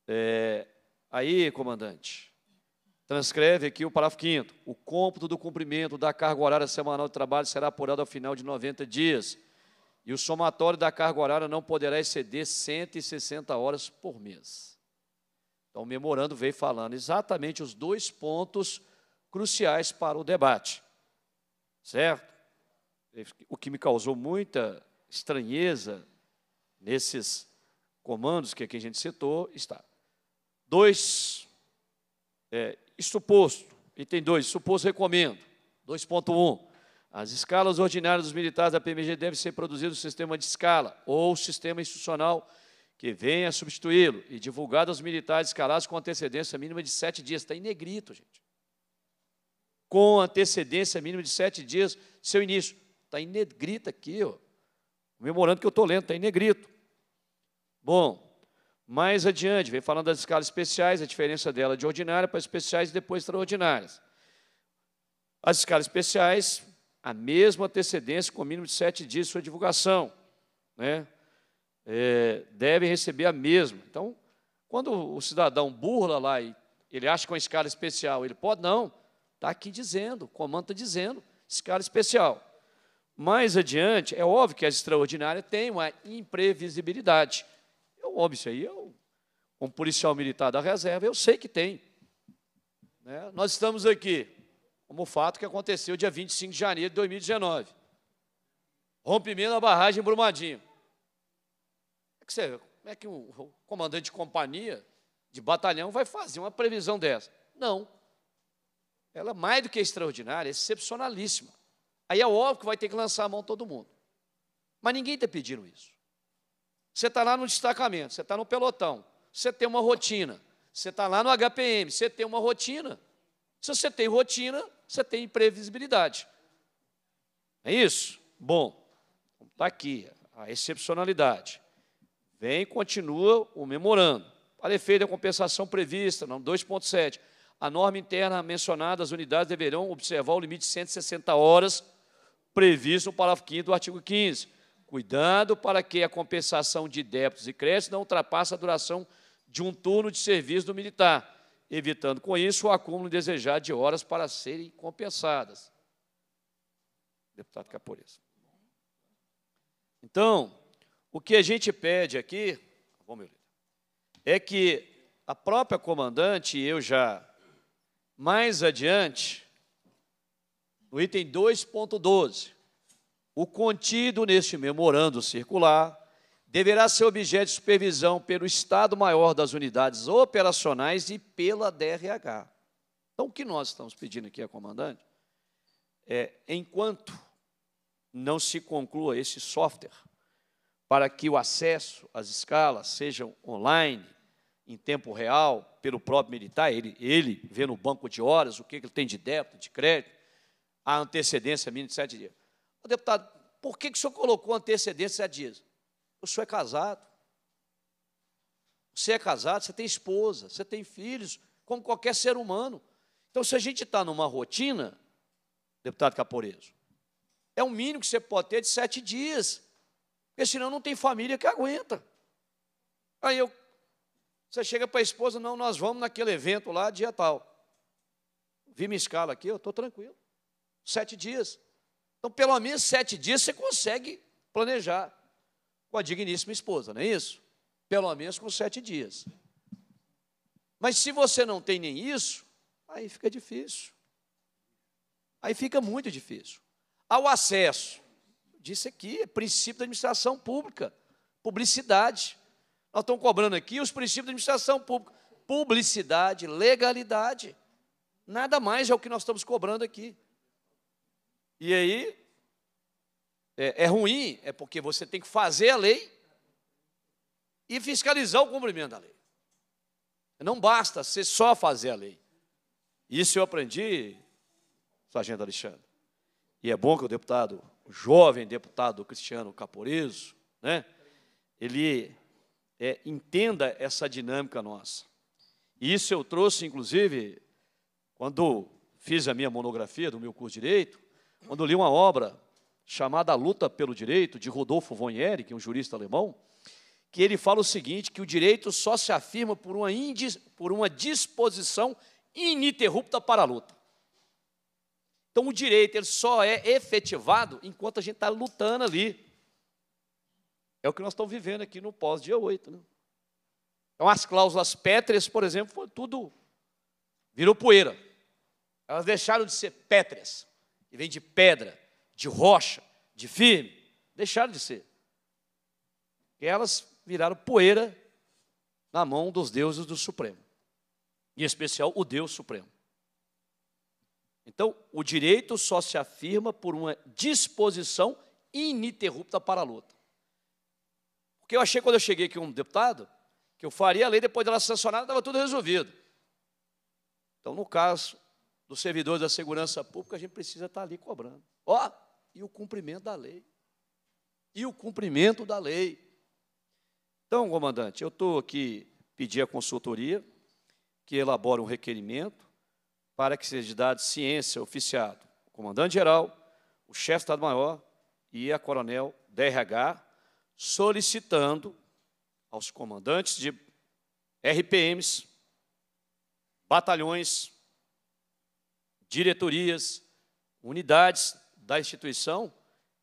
É, aí, comandante, transcreve aqui o parágrafo 5 O cômputo do cumprimento da carga horária semanal de trabalho será apurado ao final de 90 dias. E o somatório da carga horária não poderá exceder 160 horas por mês. Então, o memorando veio falando exatamente os dois pontos cruciais para o debate. Certo? O que me causou muita estranheza nesses comandos que aqui a gente citou está dois é, suposto, item dois suposto recomendo, 2.1. As escalas ordinárias dos militares da PMG devem ser produzidas no sistema de escala ou sistema institucional que venha substituí-lo e divulgado aos militares escalados com antecedência mínima de sete dias. Está em negrito, gente. Com antecedência mínima de sete dias, seu início. Está em negrito aqui, ó. memorando que eu estou lendo, está em negrito. Bom, mais adiante, vem falando das escalas especiais, a diferença dela de ordinária para especiais e depois extraordinárias. As escalas especiais, a mesma antecedência com mínimo de sete dias de sua divulgação. Né? É, devem receber a mesma. Então, quando o cidadão burla lá e ele acha que é uma escala especial, ele pode? Não. Está aqui dizendo, o comando está dizendo, escala especial. Mais adiante, é óbvio que as extraordinárias têm uma imprevisibilidade óbvio isso aí eu, é como policial militar da reserva, eu sei que tem. Né? Nós estamos aqui, como o fato que aconteceu dia 25 de janeiro de 2019. Rompimento da barragem em Brumadinho. Como é que, você, como é que um comandante de companhia, de batalhão, vai fazer uma previsão dessa? Não. Ela é mais do que extraordinária, é excepcionalíssima. Aí é óbvio que vai ter que lançar a mão todo mundo. Mas ninguém está pedindo isso. Você está lá no destacamento, você está no pelotão, você tem uma rotina. Você está lá no HPM, você tem uma rotina. Se você tem rotina, você tem imprevisibilidade. É isso? Bom, está aqui a excepcionalidade. Vem, continua o memorando. Para efeito da compensação prevista, 2.7. A norma interna mencionada, as unidades deverão observar o limite de 160 horas previsto no parágrafo 5 do artigo 15 cuidando para que a compensação de débitos e créditos não ultrapasse a duração de um turno de serviço do militar, evitando com isso o acúmulo desejado de horas para serem compensadas. Deputado Caporeza. Então, o que a gente pede aqui é que a própria comandante, eu já mais adiante, no item 2.12, o contido neste memorando circular deverá ser objeto de supervisão pelo Estado-Maior das Unidades Operacionais e pela DRH. Então, o que nós estamos pedindo aqui, a comandante, é, enquanto não se conclua esse software, para que o acesso às escalas sejam online, em tempo real, pelo próprio militar, ele, ele vê no banco de horas o que ele tem de débito, de crédito, a antecedência mínima de sete dias deputado, por que, que o senhor colocou antecedência sete dias? O senhor é casado. Você é casado, você tem esposa, você tem filhos, como qualquer ser humano. Então, se a gente está numa rotina, deputado Caporeso, é o mínimo que você pode ter de sete dias, porque senão não tem família que aguenta. Aí eu, você chega para a esposa, não, nós vamos naquele evento lá, dia tal. Vi minha escala aqui, eu estou tranquilo. Sete dias. Então, pelo menos sete dias você consegue planejar com a digníssima esposa, não é isso? Pelo menos com sete dias. Mas se você não tem nem isso, aí fica difícil. Aí fica muito difícil. Ao acesso, disse aqui, é princípio da administração pública, publicidade. Nós estamos cobrando aqui os princípios da administração pública, publicidade, legalidade. Nada mais é o que nós estamos cobrando aqui. E aí, é, é, ruim, é porque você tem que fazer a lei e fiscalizar o cumprimento da lei. Não basta ser só fazer a lei. Isso eu aprendi, Sargento Alexandre. E é bom que o deputado, o jovem deputado Cristiano Caporeso, né, ele é, entenda essa dinâmica nossa. isso eu trouxe, inclusive, quando fiz a minha monografia do meu curso de Direito, quando li uma obra chamada A Luta pelo Direito, de Rodolfo von Erich, um jurista alemão, que ele fala o seguinte, que o direito só se afirma por uma, indis, por uma disposição ininterrupta para a luta. Então, o direito ele só é efetivado enquanto a gente está lutando ali. É o que nós estamos vivendo aqui no pós-dia 8. Né? Então, as cláusulas pétreas, por exemplo, tudo virou poeira. Elas deixaram de ser pétreas e vem de pedra, de rocha, de firme, deixaram de ser. E elas viraram poeira na mão dos deuses do Supremo, em especial o Deus Supremo. Então, o direito só se afirma por uma disposição ininterrupta para a luta. Porque eu achei quando eu cheguei aqui um deputado que eu faria a lei depois dela sancionada, estava tudo resolvido. Então, no caso dos servidores da segurança pública, a gente precisa estar ali cobrando. Ó, e o cumprimento da lei. E o cumprimento da lei. Então, comandante, eu estou aqui pedir à consultoria que elabore um requerimento para que seja dado ciência oficiado o comandante-geral, o chefe de Estado-Maior e a coronel DRH, solicitando aos comandantes de RPMs, batalhões, diretorias, unidades da instituição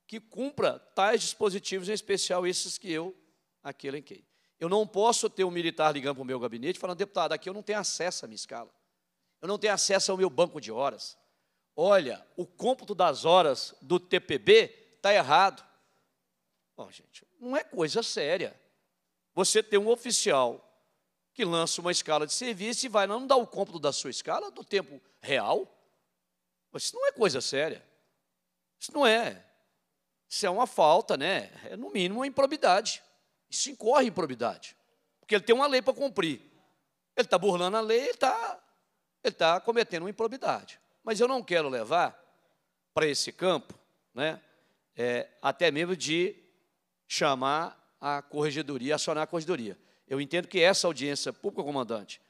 que cumpra tais dispositivos, em especial esses que eu aqui elenquei. Eu não posso ter um militar ligando para o meu gabinete falando, deputado, aqui eu não tenho acesso à minha escala. Eu não tenho acesso ao meu banco de horas. Olha, o cômputo das horas do TPB está errado. Bom, gente, não é coisa séria. Você tem um oficial que lança uma escala de serviço e vai não dar o cômputo da sua escala do tempo real. Isso não é coisa séria. Isso não é. Isso é uma falta, né? É no mínimo uma improbidade. Isso incorre improbidade. Porque ele tem uma lei para cumprir. Ele está burlando a lei, ele está ele tá cometendo uma improbidade. Mas eu não quero levar para esse campo, né? É, até mesmo de chamar a corregedoria, acionar a corregedoria. Eu entendo que essa audiência pública, comandante,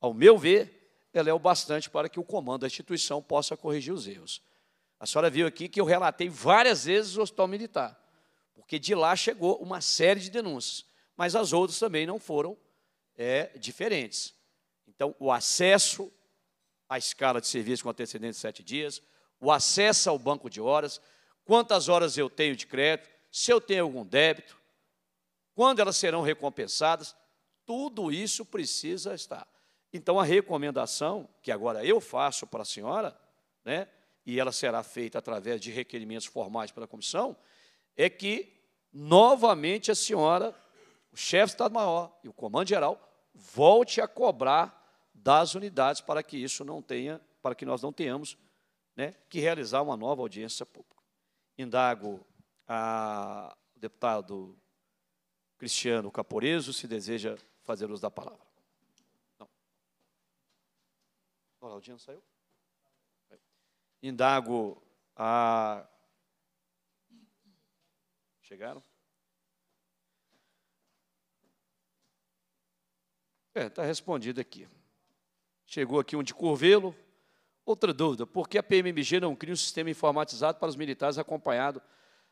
ao meu ver, ela é o bastante para que o comando da instituição possa corrigir os erros. A senhora viu aqui que eu relatei várias vezes o Hospital Militar, porque de lá chegou uma série de denúncias, mas as outras também não foram é, diferentes. Então, o acesso à escala de serviço com antecedente de sete dias, o acesso ao banco de horas, quantas horas eu tenho de crédito, se eu tenho algum débito, quando elas serão recompensadas, tudo isso precisa estar. Então, a recomendação que agora eu faço para a senhora, né, e ela será feita através de requerimentos formais pela comissão, é que, novamente, a senhora, o chefe do Estado-Maior e o comando-geral, volte a cobrar das unidades para que isso não tenha, para que nós não tenhamos né, que realizar uma nova audiência pública. Indago ao deputado Cristiano Caporeso se deseja fazer uso da palavra. Olha o saiu. Indago a. Chegaram? É, está respondido aqui. Chegou aqui um de Corvelo. Outra dúvida: por que a PMMG não cria um sistema informatizado para os militares acompanhado,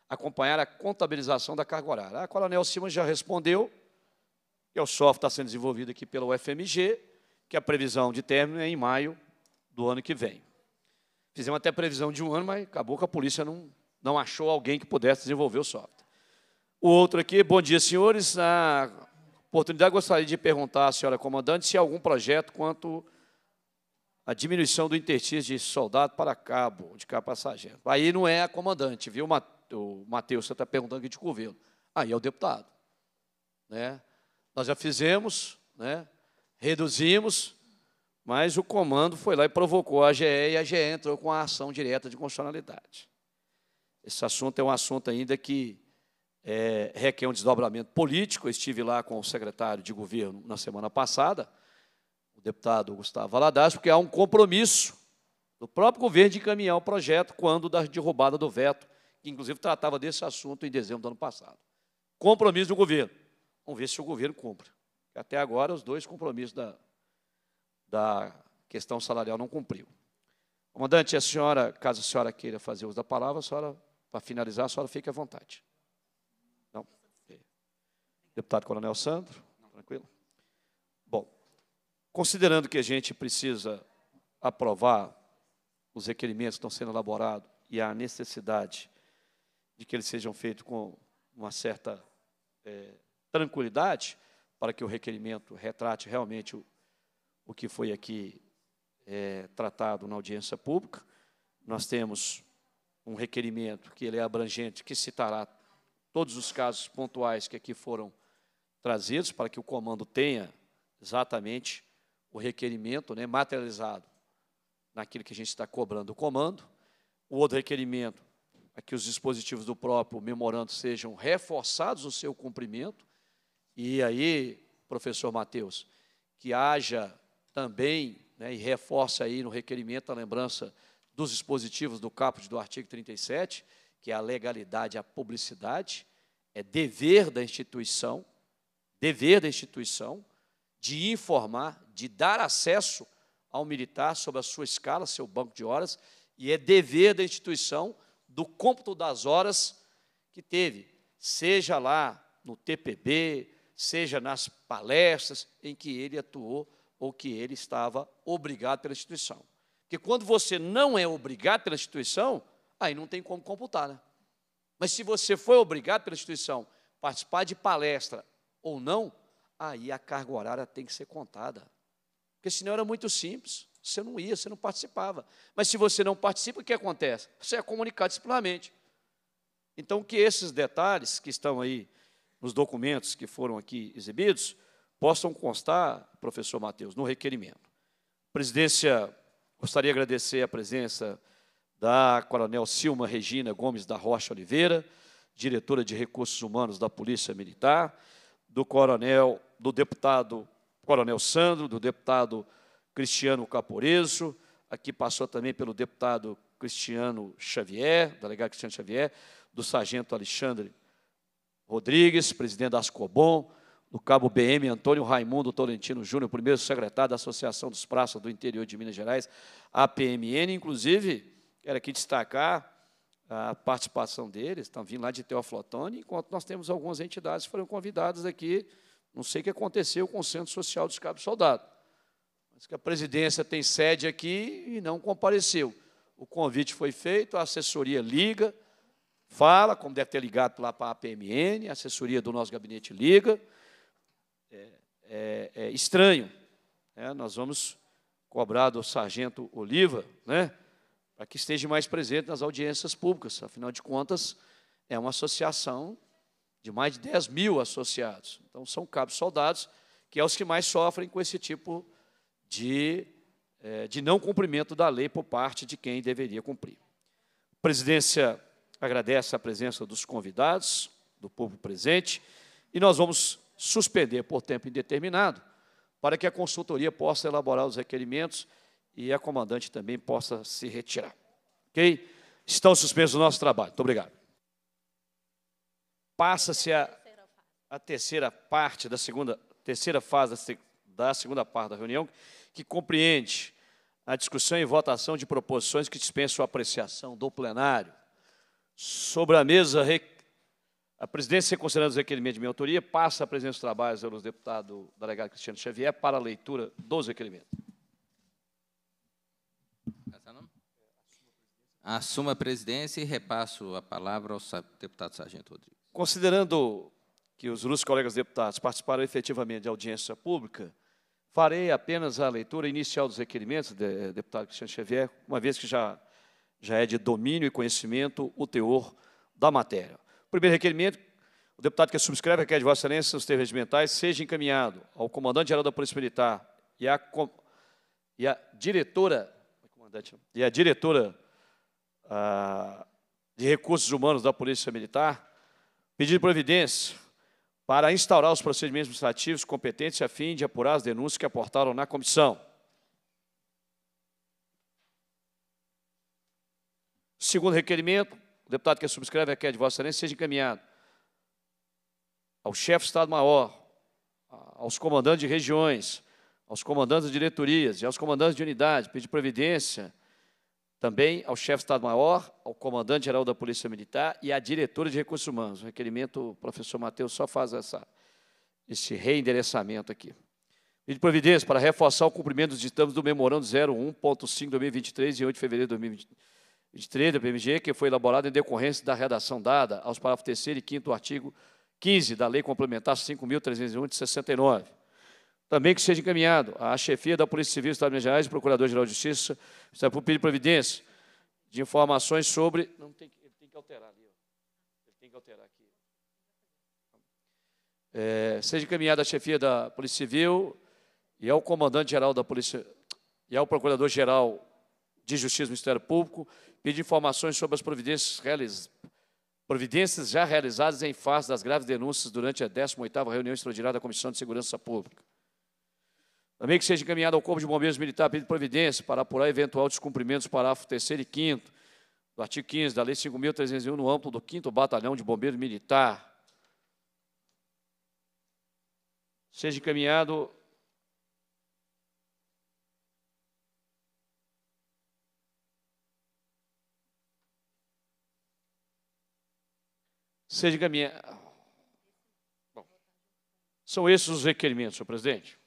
acompanhar a contabilização da carga horária? A ah, Coronel Simas já respondeu. é o software está sendo desenvolvido aqui pela UFMG que a previsão de término é em maio do ano que vem. Fizemos até previsão de um ano, mas acabou que a polícia não, não achou alguém que pudesse desenvolver o software. O outro aqui, bom dia, senhores. Na oportunidade, gostaria de perguntar à senhora comandante se há algum projeto quanto à diminuição do interstício de soldado para cabo, de cabo para sargento. Aí não é a comandante, viu, Matheus? Você está perguntando aqui de governo. Aí é o deputado. Né? Nós já fizemos, né? reduzimos, mas o comando foi lá e provocou a GE e a GE entrou com a ação direta de constitucionalidade. Esse assunto é um assunto ainda que é, requer um desdobramento político. Eu estive lá com o secretário de governo na semana passada, o deputado Gustavo Valadares, porque há um compromisso do próprio governo de encaminhar o projeto quando da derrubada do veto, que inclusive tratava desse assunto em dezembro do ano passado. Compromisso do governo. Vamos ver se o governo cumpre. Até agora, os dois compromissos da, da questão salarial não cumpriu. Comandante, a senhora, caso a senhora queira fazer uso da palavra, a senhora, para finalizar, a senhora fique à vontade. Não? Deputado Coronel Sandro, tranquilo? Bom, considerando que a gente precisa aprovar os requerimentos que estão sendo elaborados e a necessidade de que eles sejam feitos com uma certa é, tranquilidade, para que o requerimento retrate realmente o, o que foi aqui é, tratado na audiência pública. Nós temos um requerimento que ele é abrangente, que citará todos os casos pontuais que aqui foram trazidos para que o comando tenha exatamente o requerimento né, materializado naquilo que a gente está cobrando do comando. O outro requerimento é que os dispositivos do próprio memorando sejam reforçados no seu cumprimento, e aí, professor Matheus, que haja também, né, e reforça aí no requerimento a lembrança dos dispositivos do caput do artigo 37, que é a legalidade, a publicidade, é dever da instituição, dever da instituição, de informar, de dar acesso ao militar sobre a sua escala, seu banco de horas, e é dever da instituição do cômputo das horas que teve, seja lá no TPB, seja nas palestras em que ele atuou ou que ele estava obrigado pela instituição. Porque quando você não é obrigado pela instituição, aí não tem como computar, né? Mas se você foi obrigado pela instituição participar de palestra ou não, aí a carga horária tem que ser contada. Porque senão era muito simples, você não ia, você não participava. Mas se você não participa, o que acontece? Você é comunicado disciplinamente. Então, que esses detalhes que estão aí nos documentos que foram aqui exibidos, possam constar, professor Matheus, no requerimento. Presidência, gostaria de agradecer a presença da Coronel Silma Regina Gomes da Rocha Oliveira, diretora de Recursos Humanos da Polícia Militar, do coronel, do deputado Coronel Sandro, do deputado Cristiano Caporeso, aqui passou também pelo deputado Cristiano Xavier, delegado Cristiano Xavier, do sargento Alexandre Rodrigues, presidente da Ascobon, do Cabo BM, Antônio Raimundo Tolentino Júnior, primeiro secretário da Associação dos Praças do Interior de Minas Gerais, APMN. Inclusive, quero aqui destacar a participação deles, estão vindo lá de Teoflotone, enquanto nós temos algumas entidades que foram convidadas aqui, não sei o que aconteceu com o Centro Social dos Cabos Soldado, mas que a presidência tem sede aqui e não compareceu. O convite foi feito, a assessoria liga, fala, como deve ter ligado lá para a APMN, a assessoria do nosso gabinete liga. É, é, é estranho. Né? Nós vamos cobrar do sargento Oliva né? para que esteja mais presente nas audiências públicas. Afinal de contas, é uma associação de mais de 10 mil associados. Então, são cabos soldados, que é os que mais sofrem com esse tipo de, é, de não cumprimento da lei por parte de quem deveria cumprir. presidência agradece a presença dos convidados, do povo presente, e nós vamos suspender por tempo indeterminado para que a consultoria possa elaborar os requerimentos e a comandante também possa se retirar. Ok? Estão suspensos o nosso trabalho. Muito obrigado. Passa-se a, a terceira parte da segunda, terceira fase da segunda parte da reunião, que compreende a discussão e votação de proposições que dispensam a apreciação do plenário. Sobre a mesa, a presidência, considerando os requerimentos de minha autoria, passa a presença dos trabalhos do deputado delegado Cristiano Xavier para a leitura dos requerimentos. Assuma a presidência e repasso a palavra ao deputado Sargento Rodrigues. Considerando que os ilustres colegas deputados participaram efetivamente de audiência pública, farei apenas a leitura inicial dos requerimentos, de, eh, deputado Cristiano Xavier, uma vez que já já é de domínio e conhecimento o teor da matéria. Primeiro requerimento, o deputado que subscreve requer de Vossa Excelência os termos regimentais seja encaminhado ao comandante-geral da Polícia Militar e à, e diretora, e diretora ah, de Recursos Humanos da Polícia Militar, pedido providência para instaurar os procedimentos administrativos competentes a fim de apurar as denúncias que aportaram na comissão. Segundo requerimento, o deputado que subscreve requer é de Vossa Excelência seja encaminhado ao chefe de Estado-Maior, aos comandantes de regiões, aos comandantes de diretorias e aos comandantes de unidade, pedir providência também ao chefe de Estado-Maior, ao comandante-geral da Polícia Militar e à diretora de Recursos Humanos. O requerimento, o professor Matheus só faz essa, esse reendereçamento aqui. Pedido providência para reforçar o cumprimento dos ditames do Memorando 01.5-2023, e 8 de fevereiro de 2023, 23 da PMG, que foi elaborada em decorrência da redação dada aos parágrafos 3 e 5 do artigo 15 da Lei Complementar 5.301 de 69. Também que seja encaminhado à chefia da Polícia Civil do Estado de Minas Gerais e Procurador-Geral de Justiça, para pedir providência de informações sobre... Não, tem, ele tem que alterar ali. Ele tem que alterar aqui. É, seja encaminhado à chefia da Polícia Civil e ao comandante-geral da Polícia... e ao Procurador-Geral de Justiça do Ministério Público pedir informações sobre as providências, realiz... providências já realizadas em face das graves denúncias durante a 18ª reunião extraordinária da Comissão de Segurança Pública. Também que seja encaminhado ao Corpo de Bombeiros Militar pedido providência para apurar eventual descumprimento dos parágrafos 3 e 5 do artigo 15 da Lei 5.301 no âmbito do 5 Batalhão de Bombeiros Militar. Seja encaminhado Você diga minha. Bom, são esses os requerimentos, senhor presidente.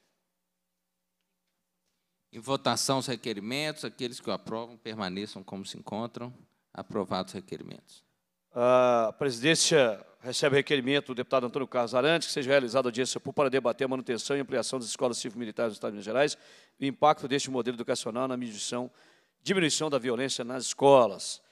Em votação os requerimentos, aqueles que o aprovam permaneçam como se encontram. Aprovados os requerimentos. A presidência recebe requerimento do deputado Antônio Carlos Arantes que seja realizada audiência pública para debater a manutenção e ampliação das escolas civil-militares do Estado de Minas Gerais e o impacto deste modelo educacional na medição, diminuição da violência nas escolas.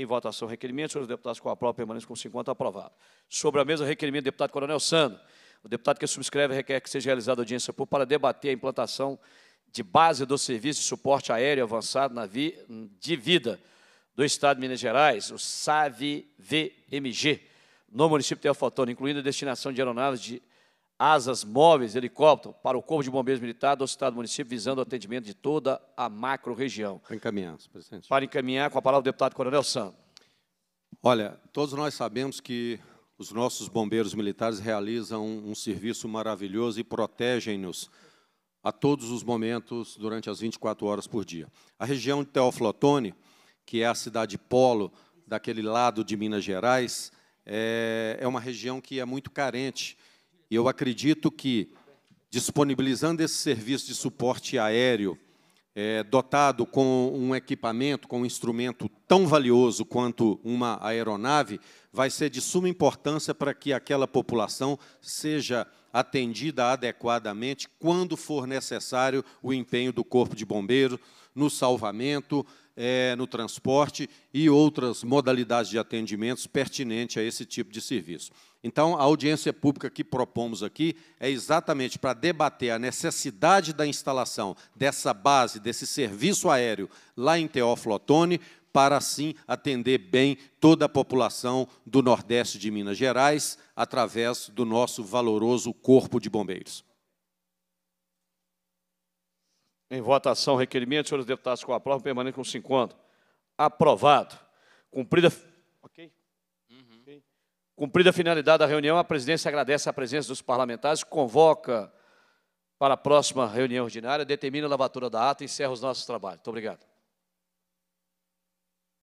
Em votação, requerimento. Senhores deputados com aplauso, permanente com 50, aprovado. Sobre a mesa, requerimento do deputado Coronel Sano. O deputado que subscreve requer que seja realizada audiência pública para debater a implantação de base do Serviço de Suporte Aéreo Avançado na vi, de Vida do Estado de Minas Gerais, o SAVE-VMG, no município de Alfatona, incluindo a destinação de aeronaves de asas móveis, helicóptero, para o Corpo de Bombeiros Militar do Estado do Município, visando o atendimento de toda a macro-região. Para encaminhar, presidente. Para encaminhar, com a palavra o deputado Coronel Sam. Olha, todos nós sabemos que os nossos bombeiros militares realizam um, serviço maravilhoso e protegem-nos a todos os momentos durante as 24 horas por dia. A região de Teoflotone, que é a cidade polo daquele lado de Minas Gerais, é, é uma região que é muito carente e eu acredito que, disponibilizando esse serviço de suporte aéreo, é, dotado com um equipamento, com um instrumento tão valioso quanto uma aeronave, vai ser de suma importância para que aquela população seja atendida adequadamente quando for necessário o empenho do Corpo de Bombeiros no salvamento, é, no transporte e outras modalidades de atendimentos pertinentes a esse tipo de serviço. Então, a audiência pública que propomos aqui é exatamente para debater a necessidade da instalação dessa base, desse serviço aéreo lá em Teófilo Otoni, para assim atender bem toda a população do Nordeste de Minas Gerais, através do nosso valoroso Corpo de Bombeiros. Em votação, requerimento. Senhores deputados com aprovam, permanente com 50. Aprovado. Cumprida. Uhum. okay. Cumprida a finalidade da reunião, a presidência agradece a presença dos parlamentares, convoca para a próxima reunião ordinária, determina a lavatura da ata e encerra os nossos trabalhos. Muito obrigado.